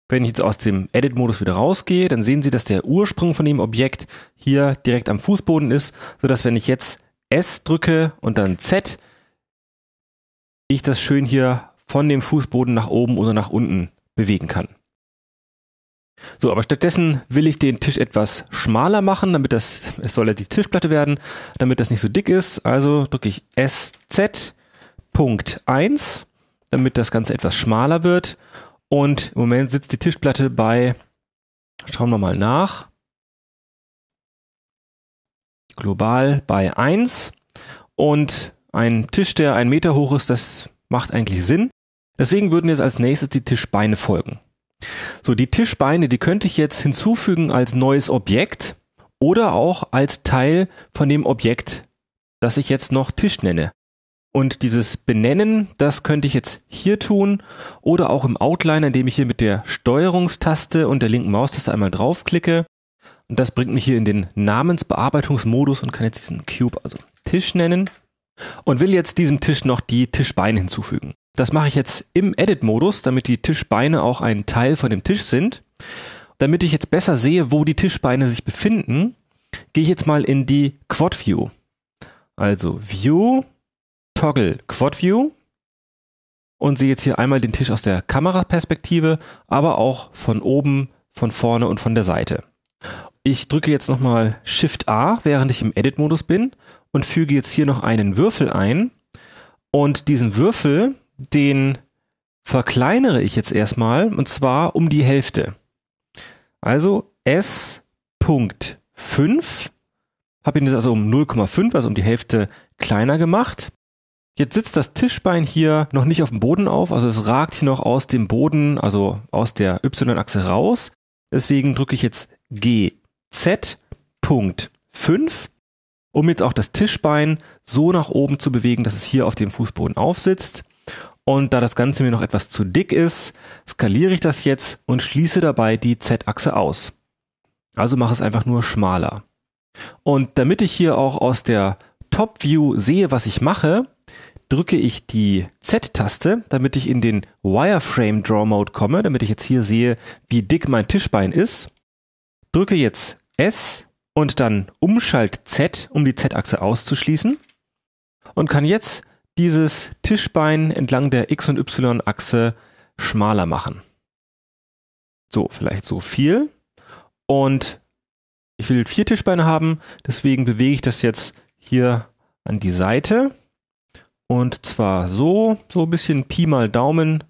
Wenn ich jetzt aus dem Edit-Modus wieder rausgehe, dann sehen Sie, dass der Ursprung von dem Objekt hier direkt am Fußboden ist, sodass wenn ich jetzt S drücke und dann Z, ich das schön hier von dem Fußboden nach oben oder nach unten bewegen kann. So, aber stattdessen will ich den Tisch etwas schmaler machen, damit das, es soll ja die Tischplatte werden, damit das nicht so dick ist. Also drücke ich SZ.1, damit das Ganze etwas schmaler wird. Und im Moment sitzt die Tischplatte bei, schauen wir mal nach, global bei 1. Und ein Tisch, der einen Meter hoch ist, das macht eigentlich Sinn. Deswegen würden jetzt als nächstes die Tischbeine folgen. So, die Tischbeine, die könnte ich jetzt hinzufügen als neues Objekt oder auch als Teil von dem Objekt, das ich jetzt noch Tisch nenne. Und dieses Benennen, das könnte ich jetzt hier tun oder auch im Outliner, indem ich hier mit der Steuerungstaste und der linken Maustaste einmal draufklicke. Und das bringt mich hier in den Namensbearbeitungsmodus und kann jetzt diesen Cube, also Tisch nennen. Und will jetzt diesem Tisch noch die Tischbeine hinzufügen. Das mache ich jetzt im Edit-Modus, damit die Tischbeine auch ein Teil von dem Tisch sind. Damit ich jetzt besser sehe, wo die Tischbeine sich befinden, gehe ich jetzt mal in die Quad View. Also View, Toggle Quad View und sehe jetzt hier einmal den Tisch aus der Kameraperspektive, aber auch von oben, von vorne und von der Seite. Ich drücke jetzt nochmal Shift A, während ich im Edit-Modus bin und füge jetzt hier noch einen Würfel ein. Und diesen Würfel, den verkleinere ich jetzt erstmal und zwar um die Hälfte. Also S.5 habe ihn jetzt also um 0,5, also um die Hälfte kleiner gemacht. Jetzt sitzt das Tischbein hier noch nicht auf dem Boden auf, also es ragt hier noch aus dem Boden, also aus der Y-Achse raus. Deswegen drücke ich jetzt GZ.5, um jetzt auch das Tischbein so nach oben zu bewegen, dass es hier auf dem Fußboden aufsitzt. Und da das Ganze mir noch etwas zu dick ist, skaliere ich das jetzt und schließe dabei die Z-Achse aus. Also mache es einfach nur schmaler. Und damit ich hier auch aus der Top View sehe, was ich mache, drücke ich die Z-Taste, damit ich in den Wireframe Draw Mode komme, damit ich jetzt hier sehe, wie dick mein Tischbein ist. Drücke jetzt S und dann Umschalt Z, um die Z-Achse auszuschließen und kann jetzt dieses Tischbein entlang der X- und Y-Achse schmaler machen. So, vielleicht so viel. Und ich will vier Tischbeine haben, deswegen bewege ich das jetzt hier an die Seite. Und zwar so, so ein bisschen Pi mal Daumen.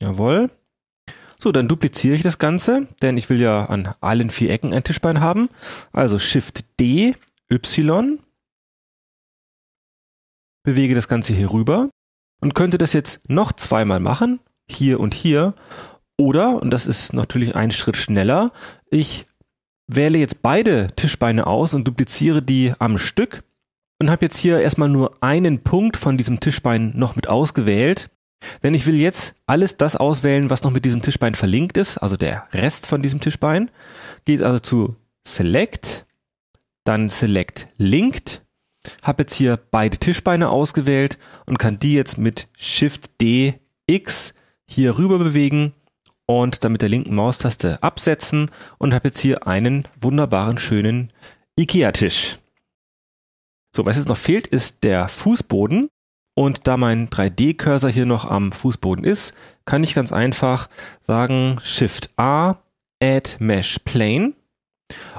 Jawohl. So, dann dupliziere ich das Ganze, denn ich will ja an allen vier Ecken ein Tischbein haben. Also Shift D, Y, bewege das Ganze hier rüber und könnte das jetzt noch zweimal machen, hier und hier. Oder, und das ist natürlich ein Schritt schneller, ich wähle jetzt beide Tischbeine aus und dupliziere die am Stück und habe jetzt hier erstmal nur einen Punkt von diesem Tischbein noch mit ausgewählt. Denn ich will jetzt alles das auswählen, was noch mit diesem Tischbein verlinkt ist, also der Rest von diesem Tischbein. Geht also zu Select, dann Select Linked habe jetzt hier beide Tischbeine ausgewählt und kann die jetzt mit Shift D X hier rüber bewegen und dann mit der linken Maustaste absetzen und habe jetzt hier einen wunderbaren schönen IKEA-Tisch. So, was jetzt noch fehlt, ist der Fußboden. Und da mein 3D-Cursor hier noch am Fußboden ist, kann ich ganz einfach sagen Shift A, Add Mesh Plane.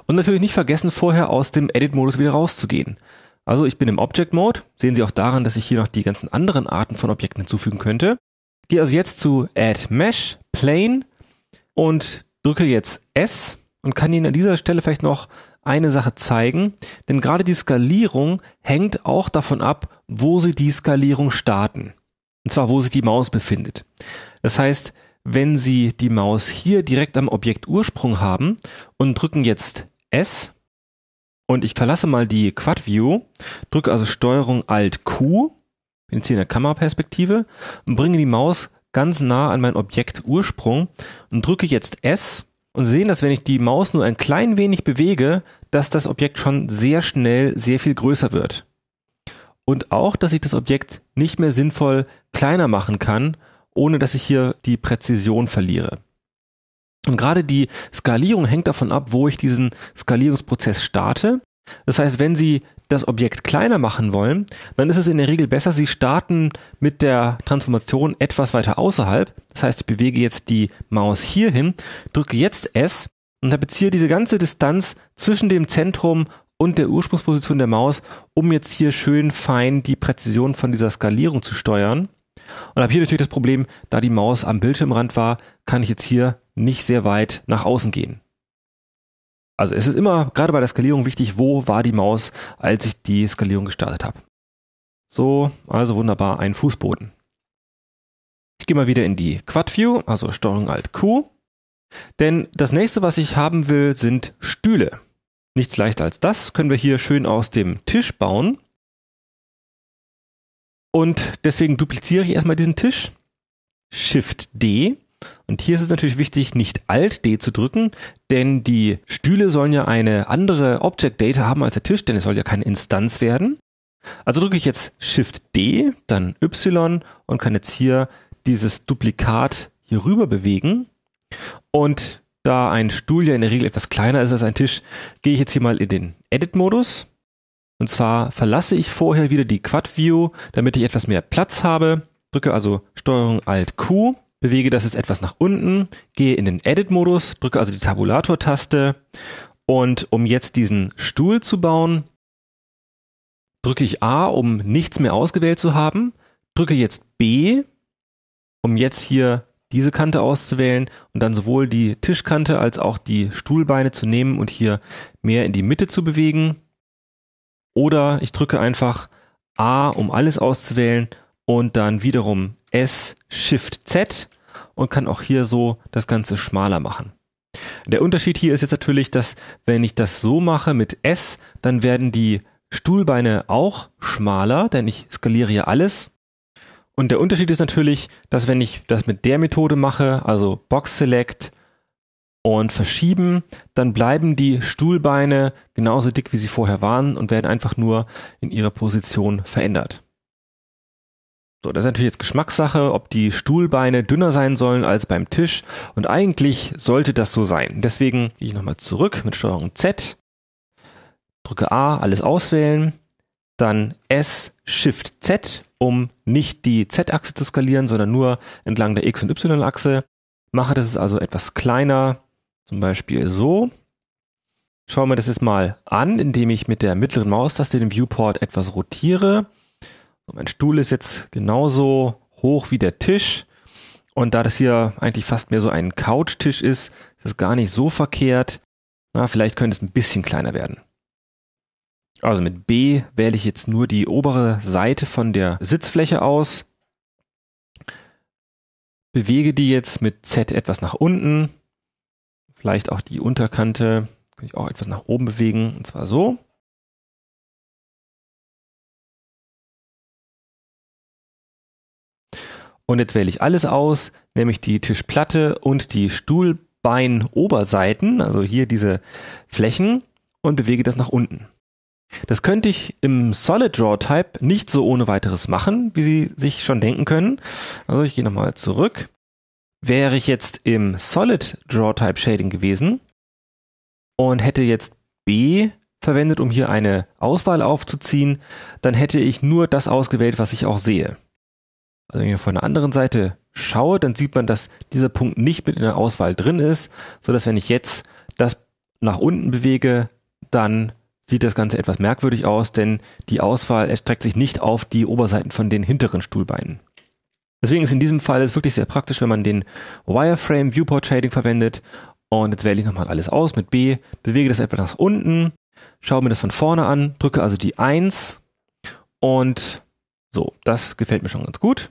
Und natürlich nicht vergessen, vorher aus dem Edit-Modus wieder rauszugehen. Also ich bin im Object Mode. Sehen Sie auch daran, dass ich hier noch die ganzen anderen Arten von Objekten hinzufügen könnte. Gehe also jetzt zu Add Mesh, Plane und drücke jetzt S und kann Ihnen an dieser Stelle vielleicht noch eine Sache zeigen, denn gerade die Skalierung hängt auch davon ab, wo Sie die Skalierung starten. Und zwar, wo sich die Maus befindet. Das heißt, wenn Sie die Maus hier direkt am Objektursprung haben und drücken jetzt S, und ich verlasse mal die Quad View, drücke also Steuerung Alt Q, bin jetzt hier in der Kameraperspektive und bringe die Maus ganz nah an mein Objekt Ursprung und drücke jetzt S und sehen, dass wenn ich die Maus nur ein klein wenig bewege, dass das Objekt schon sehr schnell sehr viel größer wird. Und auch, dass ich das Objekt nicht mehr sinnvoll kleiner machen kann, ohne dass ich hier die Präzision verliere. Und gerade die Skalierung hängt davon ab, wo ich diesen Skalierungsprozess starte. Das heißt, wenn Sie das Objekt kleiner machen wollen, dann ist es in der Regel besser, Sie starten mit der Transformation etwas weiter außerhalb. Das heißt, ich bewege jetzt die Maus hierhin, drücke jetzt S und habe jetzt hier diese ganze Distanz zwischen dem Zentrum und der Ursprungsposition der Maus, um jetzt hier schön fein die Präzision von dieser Skalierung zu steuern. Und habe hier natürlich das Problem, da die Maus am Bildschirmrand war, kann ich jetzt hier nicht sehr weit nach außen gehen. Also es ist immer, gerade bei der Skalierung, wichtig, wo war die Maus, als ich die Skalierung gestartet habe. So, also wunderbar, ein Fußboden. Ich gehe mal wieder in die Quad View, also Steuerung Alt Q. Denn das nächste, was ich haben will, sind Stühle. Nichts leichter als das, können wir hier schön aus dem Tisch bauen. Und deswegen dupliziere ich erstmal diesen Tisch. Shift D und hier ist es natürlich wichtig, nicht Alt-D zu drücken, denn die Stühle sollen ja eine andere Object-Data haben als der Tisch, denn es soll ja keine Instanz werden. Also drücke ich jetzt Shift-D, dann Y und kann jetzt hier dieses Duplikat hier rüber bewegen. Und da ein Stuhl ja in der Regel etwas kleiner ist als ein Tisch, gehe ich jetzt hier mal in den Edit-Modus. Und zwar verlasse ich vorher wieder die Quad View, damit ich etwas mehr Platz habe. Drücke also Steuerung Alt Q bewege das jetzt etwas nach unten, gehe in den Edit-Modus, drücke also die Tabulator-Taste und um jetzt diesen Stuhl zu bauen, drücke ich A, um nichts mehr ausgewählt zu haben, drücke jetzt B, um jetzt hier diese Kante auszuwählen und dann sowohl die Tischkante als auch die Stuhlbeine zu nehmen und hier mehr in die Mitte zu bewegen. Oder ich drücke einfach A, um alles auszuwählen und dann wiederum S, Shift Z und kann auch hier so das Ganze schmaler machen. Der Unterschied hier ist jetzt natürlich, dass wenn ich das so mache mit S, dann werden die Stuhlbeine auch schmaler, denn ich skaliere ja alles. Und der Unterschied ist natürlich, dass wenn ich das mit der Methode mache, also Box Select und verschieben, dann bleiben die Stuhlbeine genauso dick, wie sie vorher waren und werden einfach nur in ihrer Position verändert. So, das ist natürlich jetzt Geschmackssache, ob die Stuhlbeine dünner sein sollen als beim Tisch. Und eigentlich sollte das so sein. Deswegen gehe ich nochmal zurück mit Steuerung Z, drücke A, alles auswählen, dann S, Shift Z, um nicht die Z-Achse zu skalieren, sondern nur entlang der X- und Y-Achse. Mache das also etwas kleiner, zum Beispiel so. Schauen wir das jetzt mal an, indem ich mit der mittleren Maustaste den Viewport etwas rotiere. Mein Stuhl ist jetzt genauso hoch wie der Tisch. Und da das hier eigentlich fast mehr so ein Couchtisch ist, ist das gar nicht so verkehrt. Na, vielleicht könnte es ein bisschen kleiner werden. Also mit B wähle ich jetzt nur die obere Seite von der Sitzfläche aus. Bewege die jetzt mit Z etwas nach unten. Vielleicht auch die Unterkante. Kann ich auch etwas nach oben bewegen. Und zwar so. Und jetzt wähle ich alles aus, nämlich die Tischplatte und die Stuhlbeinoberseiten, also hier diese Flächen, und bewege das nach unten. Das könnte ich im Solid Draw Type nicht so ohne weiteres machen, wie Sie sich schon denken können. Also ich gehe nochmal zurück. Wäre ich jetzt im Solid Draw Type Shading gewesen und hätte jetzt B verwendet, um hier eine Auswahl aufzuziehen, dann hätte ich nur das ausgewählt, was ich auch sehe also wenn ich von der anderen Seite schaue, dann sieht man, dass dieser Punkt nicht mit in der Auswahl drin ist, so dass wenn ich jetzt das nach unten bewege, dann sieht das Ganze etwas merkwürdig aus, denn die Auswahl erstreckt sich nicht auf die Oberseiten von den hinteren Stuhlbeinen. Deswegen ist in diesem Fall es wirklich sehr praktisch, wenn man den Wireframe Viewport Shading verwendet. Und jetzt wähle ich nochmal alles aus mit B, bewege das etwas nach unten, schaue mir das von vorne an, drücke also die 1 und so, das gefällt mir schon ganz gut.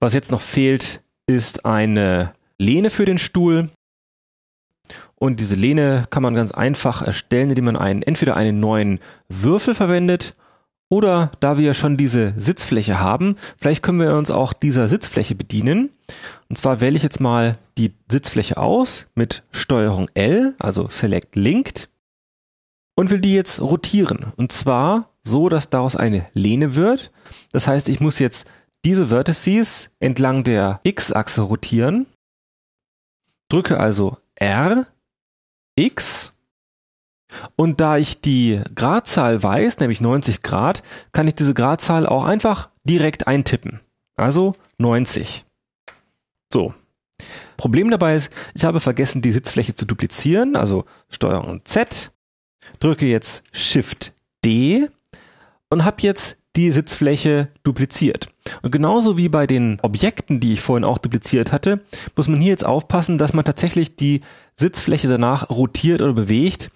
Was jetzt noch fehlt, ist eine Lehne für den Stuhl. Und diese Lehne kann man ganz einfach erstellen, indem man einen, entweder einen neuen Würfel verwendet oder da wir schon diese Sitzfläche haben, vielleicht können wir uns auch dieser Sitzfläche bedienen. Und zwar wähle ich jetzt mal die Sitzfläche aus mit Steuerung L, also Select Linked und will die jetzt rotieren. Und zwar so, dass daraus eine Lehne wird. Das heißt, ich muss jetzt diese Vertices entlang der x-Achse rotieren. Drücke also R, X. Und da ich die Gradzahl weiß, nämlich 90 Grad, kann ich diese Gradzahl auch einfach direkt eintippen. Also 90. So. Problem dabei ist, ich habe vergessen, die Sitzfläche zu duplizieren, also Steuerung Z. Drücke jetzt Shift D und habe jetzt die Sitzfläche dupliziert. Und genauso wie bei den Objekten, die ich vorhin auch dupliziert hatte, muss man hier jetzt aufpassen, dass man tatsächlich die Sitzfläche danach rotiert oder bewegt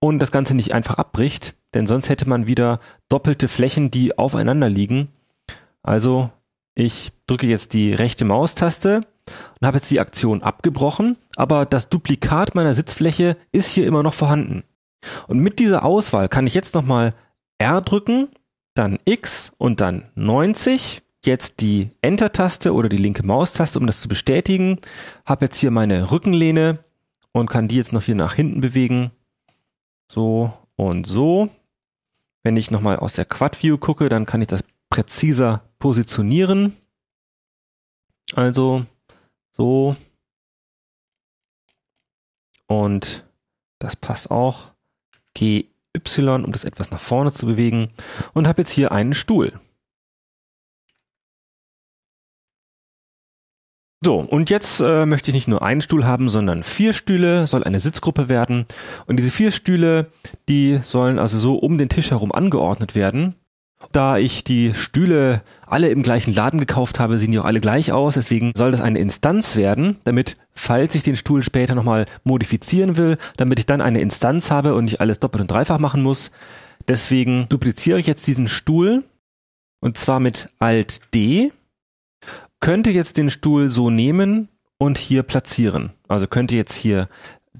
und das Ganze nicht einfach abbricht, denn sonst hätte man wieder doppelte Flächen, die aufeinander liegen. Also ich drücke jetzt die rechte Maustaste und habe jetzt die Aktion abgebrochen, aber das Duplikat meiner Sitzfläche ist hier immer noch vorhanden. Und mit dieser Auswahl kann ich jetzt nochmal R drücken dann X und dann 90. Jetzt die Enter-Taste oder die linke Maustaste, um das zu bestätigen. Habe jetzt hier meine Rückenlehne und kann die jetzt noch hier nach hinten bewegen. So und so. Wenn ich nochmal aus der Quad View gucke, dann kann ich das präziser positionieren. Also so. Und das passt auch. Gehe Y, um das etwas nach vorne zu bewegen und habe jetzt hier einen Stuhl. So, und jetzt äh, möchte ich nicht nur einen Stuhl haben, sondern vier Stühle, soll eine Sitzgruppe werden. Und diese vier Stühle, die sollen also so um den Tisch herum angeordnet werden. Da ich die Stühle alle im gleichen Laden gekauft habe, sehen die auch alle gleich aus. Deswegen soll das eine Instanz werden, damit, falls ich den Stuhl später nochmal modifizieren will, damit ich dann eine Instanz habe und nicht alles doppelt und dreifach machen muss. Deswegen dupliziere ich jetzt diesen Stuhl und zwar mit Alt D. Könnte jetzt den Stuhl so nehmen und hier platzieren. Also könnte jetzt hier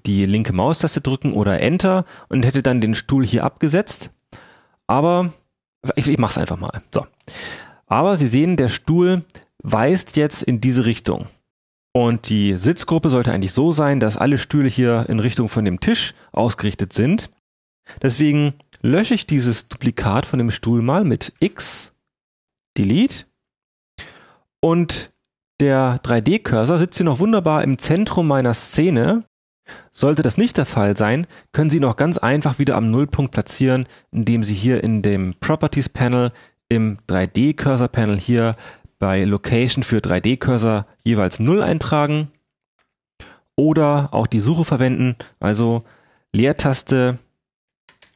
die linke Maustaste drücken oder Enter und hätte dann den Stuhl hier abgesetzt. Aber ich, ich mach's einfach mal. So. Aber Sie sehen, der Stuhl weist jetzt in diese Richtung. Und die Sitzgruppe sollte eigentlich so sein, dass alle Stühle hier in Richtung von dem Tisch ausgerichtet sind. Deswegen lösche ich dieses Duplikat von dem Stuhl mal mit X, Delete. Und der 3D-Cursor sitzt hier noch wunderbar im Zentrum meiner Szene sollte das nicht der Fall sein, können Sie ihn auch ganz einfach wieder am Nullpunkt platzieren, indem Sie hier in dem Properties Panel im 3D Cursor Panel hier bei Location für 3D Cursor jeweils 0 eintragen oder auch die Suche verwenden, also Leertaste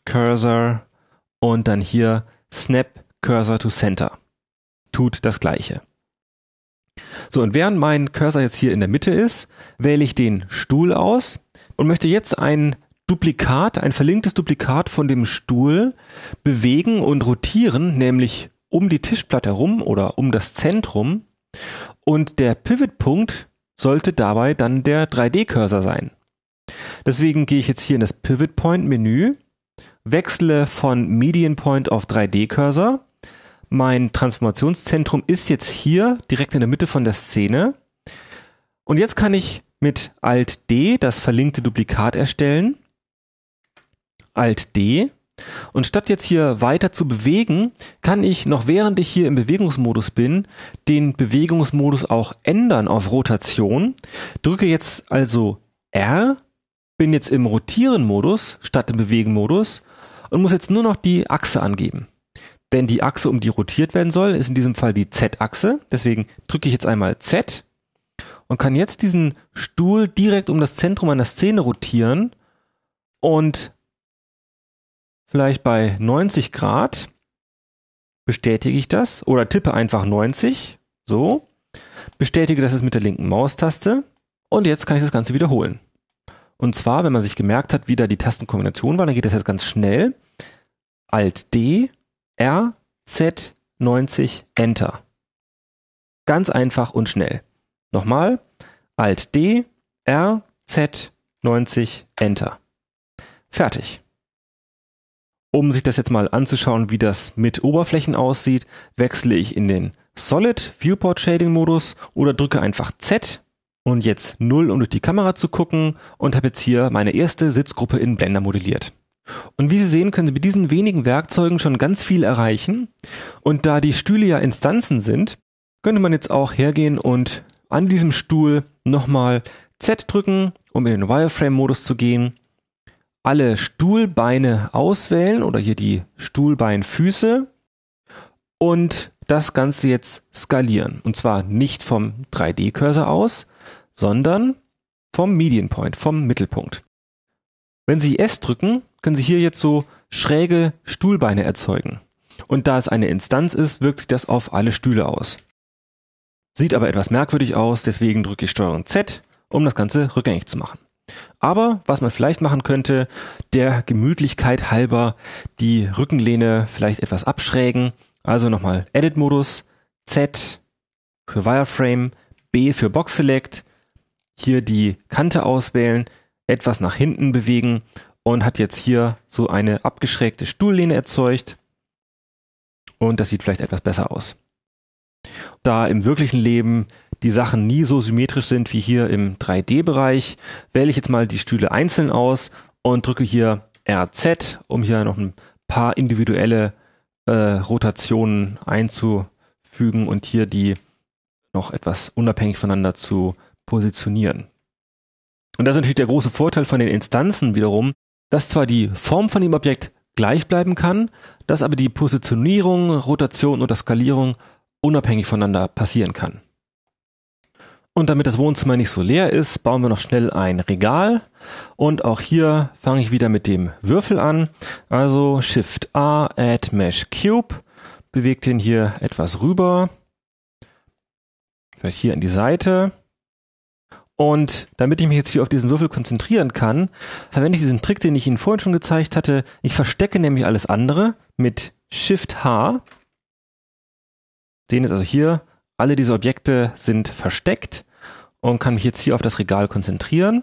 Cursor und dann hier Snap Cursor to Center. Tut das gleiche. So, und während mein Cursor jetzt hier in der Mitte ist, wähle ich den Stuhl aus und möchte jetzt ein Duplikat, ein verlinktes Duplikat von dem Stuhl bewegen und rotieren, nämlich um die Tischplatte herum oder um das Zentrum. Und der Pivotpunkt sollte dabei dann der 3D-Cursor sein. Deswegen gehe ich jetzt hier in das Pivot Point Menü, wechsle von Median Point auf 3D Cursor. Mein Transformationszentrum ist jetzt hier direkt in der Mitte von der Szene. Und jetzt kann ich mit Alt D das verlinkte Duplikat erstellen. Alt D. Und statt jetzt hier weiter zu bewegen, kann ich noch während ich hier im Bewegungsmodus bin, den Bewegungsmodus auch ändern auf Rotation. Drücke jetzt also R, bin jetzt im Rotieren-Modus statt im Bewegen-Modus und muss jetzt nur noch die Achse angeben. Denn die Achse, um die rotiert werden soll, ist in diesem Fall die Z-Achse. Deswegen drücke ich jetzt einmal Z und kann jetzt diesen Stuhl direkt um das Zentrum einer Szene rotieren und vielleicht bei 90 Grad bestätige ich das oder tippe einfach 90, so, bestätige das jetzt mit der linken Maustaste und jetzt kann ich das Ganze wiederholen. Und zwar, wenn man sich gemerkt hat, wie da die Tastenkombination war, dann geht das jetzt ganz schnell. Alt D, R, Z, 90, Enter. Ganz einfach und schnell. Nochmal, Alt D, R, Z, 90, Enter. Fertig. Um sich das jetzt mal anzuschauen, wie das mit Oberflächen aussieht, wechsle ich in den Solid Viewport Shading Modus oder drücke einfach Z und jetzt 0, um durch die Kamera zu gucken und habe jetzt hier meine erste Sitzgruppe in Blender modelliert. Und wie Sie sehen, können Sie mit diesen wenigen Werkzeugen schon ganz viel erreichen. Und da die Stühle ja Instanzen sind, könnte man jetzt auch hergehen und an diesem Stuhl nochmal Z drücken, um in den Wireframe-Modus zu gehen. Alle Stuhlbeine auswählen oder hier die Stuhlbeinfüße und das Ganze jetzt skalieren. Und zwar nicht vom 3D-Cursor aus, sondern vom Median Point, vom Mittelpunkt. Wenn Sie S drücken, können Sie hier jetzt so schräge Stuhlbeine erzeugen. Und da es eine Instanz ist, wirkt sich das auf alle Stühle aus. Sieht aber etwas merkwürdig aus, deswegen drücke ich Steuerung Z, um das Ganze rückgängig zu machen. Aber was man vielleicht machen könnte, der Gemütlichkeit halber die Rückenlehne vielleicht etwas abschrägen. Also nochmal Edit-Modus, Z für Wireframe, B für Box Select, hier die Kante auswählen, etwas nach hinten bewegen und hat jetzt hier so eine abgeschrägte Stuhllehne erzeugt. Und das sieht vielleicht etwas besser aus da im wirklichen Leben die Sachen nie so symmetrisch sind wie hier im 3D-Bereich, wähle ich jetzt mal die Stühle einzeln aus und drücke hier RZ, um hier noch ein paar individuelle äh, Rotationen einzufügen und hier die noch etwas unabhängig voneinander zu positionieren. Und das ist natürlich der große Vorteil von den Instanzen wiederum, dass zwar die Form von dem Objekt gleich bleiben kann, dass aber die Positionierung, Rotation oder Skalierung unabhängig voneinander passieren kann. Und damit das Wohnzimmer nicht so leer ist, bauen wir noch schnell ein Regal. Und auch hier fange ich wieder mit dem Würfel an. Also Shift A, Add Mesh Cube. Bewegt den hier etwas rüber. Vielleicht hier an die Seite. Und damit ich mich jetzt hier auf diesen Würfel konzentrieren kann, verwende ich diesen Trick, den ich Ihnen vorhin schon gezeigt hatte. Ich verstecke nämlich alles andere mit Shift H sehen jetzt also hier, alle diese Objekte sind versteckt und kann mich jetzt hier auf das Regal konzentrieren.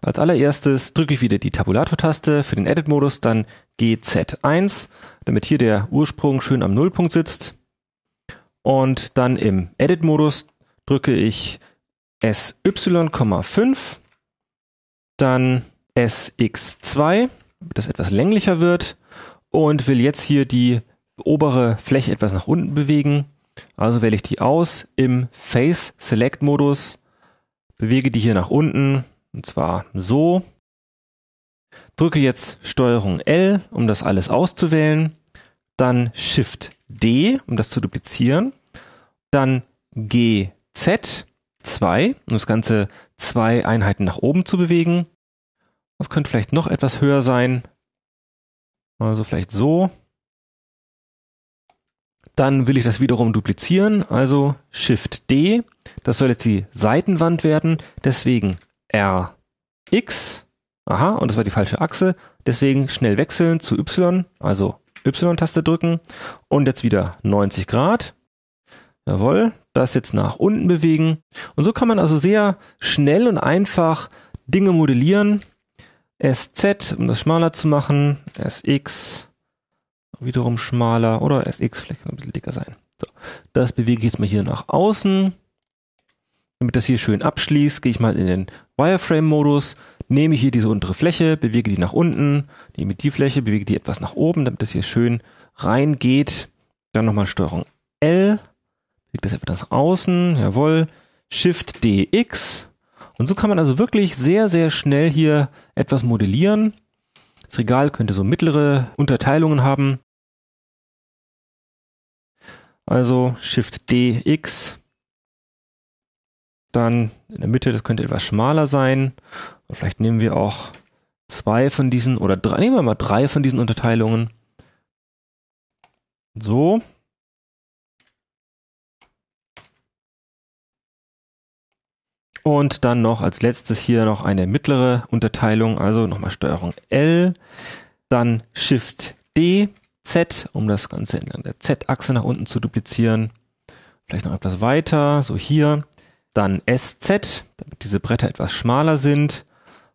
Als allererstes drücke ich wieder die Tabulator-Taste für den Edit-Modus, dann GZ1, damit hier der Ursprung schön am Nullpunkt sitzt. Und dann im Edit-Modus drücke ich SY,5, dann SX2, damit das etwas länglicher wird und will jetzt hier die obere Fläche etwas nach unten bewegen. Also wähle ich die aus im Face Select Modus, bewege die hier nach unten und zwar so. Drücke jetzt Steuerung L, um das alles auszuwählen, dann Shift D, um das zu duplizieren, dann GZ 2, um das Ganze zwei Einheiten nach oben zu bewegen. Das könnte vielleicht noch etwas höher sein. Also vielleicht so. Dann will ich das wiederum duplizieren, also Shift D. Das soll jetzt die Seitenwand werden, deswegen RX. Aha, und das war die falsche Achse. Deswegen schnell wechseln zu Y, also Y-Taste drücken und jetzt wieder 90 Grad. Jawohl, das jetzt nach unten bewegen. Und so kann man also sehr schnell und einfach Dinge modellieren. SZ, um das schmaler zu machen, SX, wiederum schmaler oder SX vielleicht ein bisschen dicker sein. So, das bewege ich jetzt mal hier nach außen. Damit das hier schön abschließt, gehe ich mal in den Wireframe-Modus, nehme hier diese untere Fläche, bewege die nach unten, nehme die Fläche, bewege die etwas nach oben, damit das hier schön reingeht. Dann nochmal Steuerung L, bewege das etwas nach außen, jawohl, Shift DX. Und so kann man also wirklich sehr, sehr schnell hier etwas modellieren. Das Regal könnte so mittlere Unterteilungen haben. Also Shift D, X. Dann in der Mitte, das könnte etwas schmaler sein. Und vielleicht nehmen wir auch zwei von diesen oder drei, nehmen wir mal drei von diesen Unterteilungen. So. Und dann noch als letztes hier noch eine mittlere Unterteilung, also nochmal Steuerung L, dann Shift D, Z, um das Ganze entlang der Z-Achse nach unten zu duplizieren. Vielleicht noch etwas weiter, so hier. Dann SZ, damit diese Bretter etwas schmaler sind.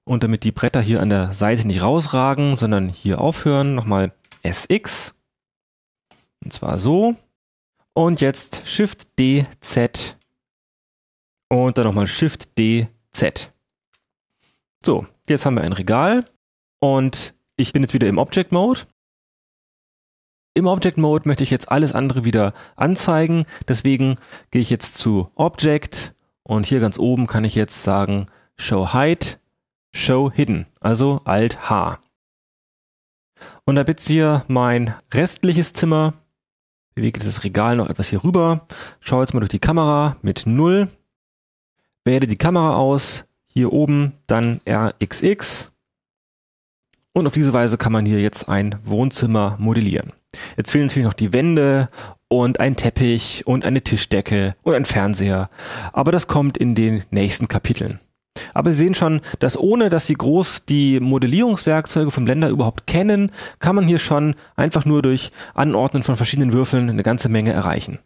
Und damit die Bretter hier an der Seite nicht rausragen, sondern hier aufhören, nochmal SX. Und zwar so. Und jetzt Shift D, Z. Und dann nochmal Shift D, Z. So, jetzt haben wir ein Regal. Und ich bin jetzt wieder im Object Mode. Im Object Mode möchte ich jetzt alles andere wieder anzeigen. Deswegen gehe ich jetzt zu Object und hier ganz oben kann ich jetzt sagen Show Hide, Show Hidden, also Alt H. Und da jetzt hier mein restliches Zimmer. Bewege dieses Regal noch etwas hier rüber. Schaue jetzt mal durch die Kamera mit 0. Wähle die Kamera aus. Hier oben dann RXX. Und auf diese Weise kann man hier jetzt ein Wohnzimmer modellieren. Jetzt fehlen natürlich noch die Wände und ein Teppich und eine Tischdecke und ein Fernseher. Aber das kommt in den nächsten Kapiteln. Aber Sie sehen schon, dass ohne dass Sie groß die Modellierungswerkzeuge vom Blender überhaupt kennen, kann man hier schon einfach nur durch Anordnen von verschiedenen Würfeln eine ganze Menge erreichen.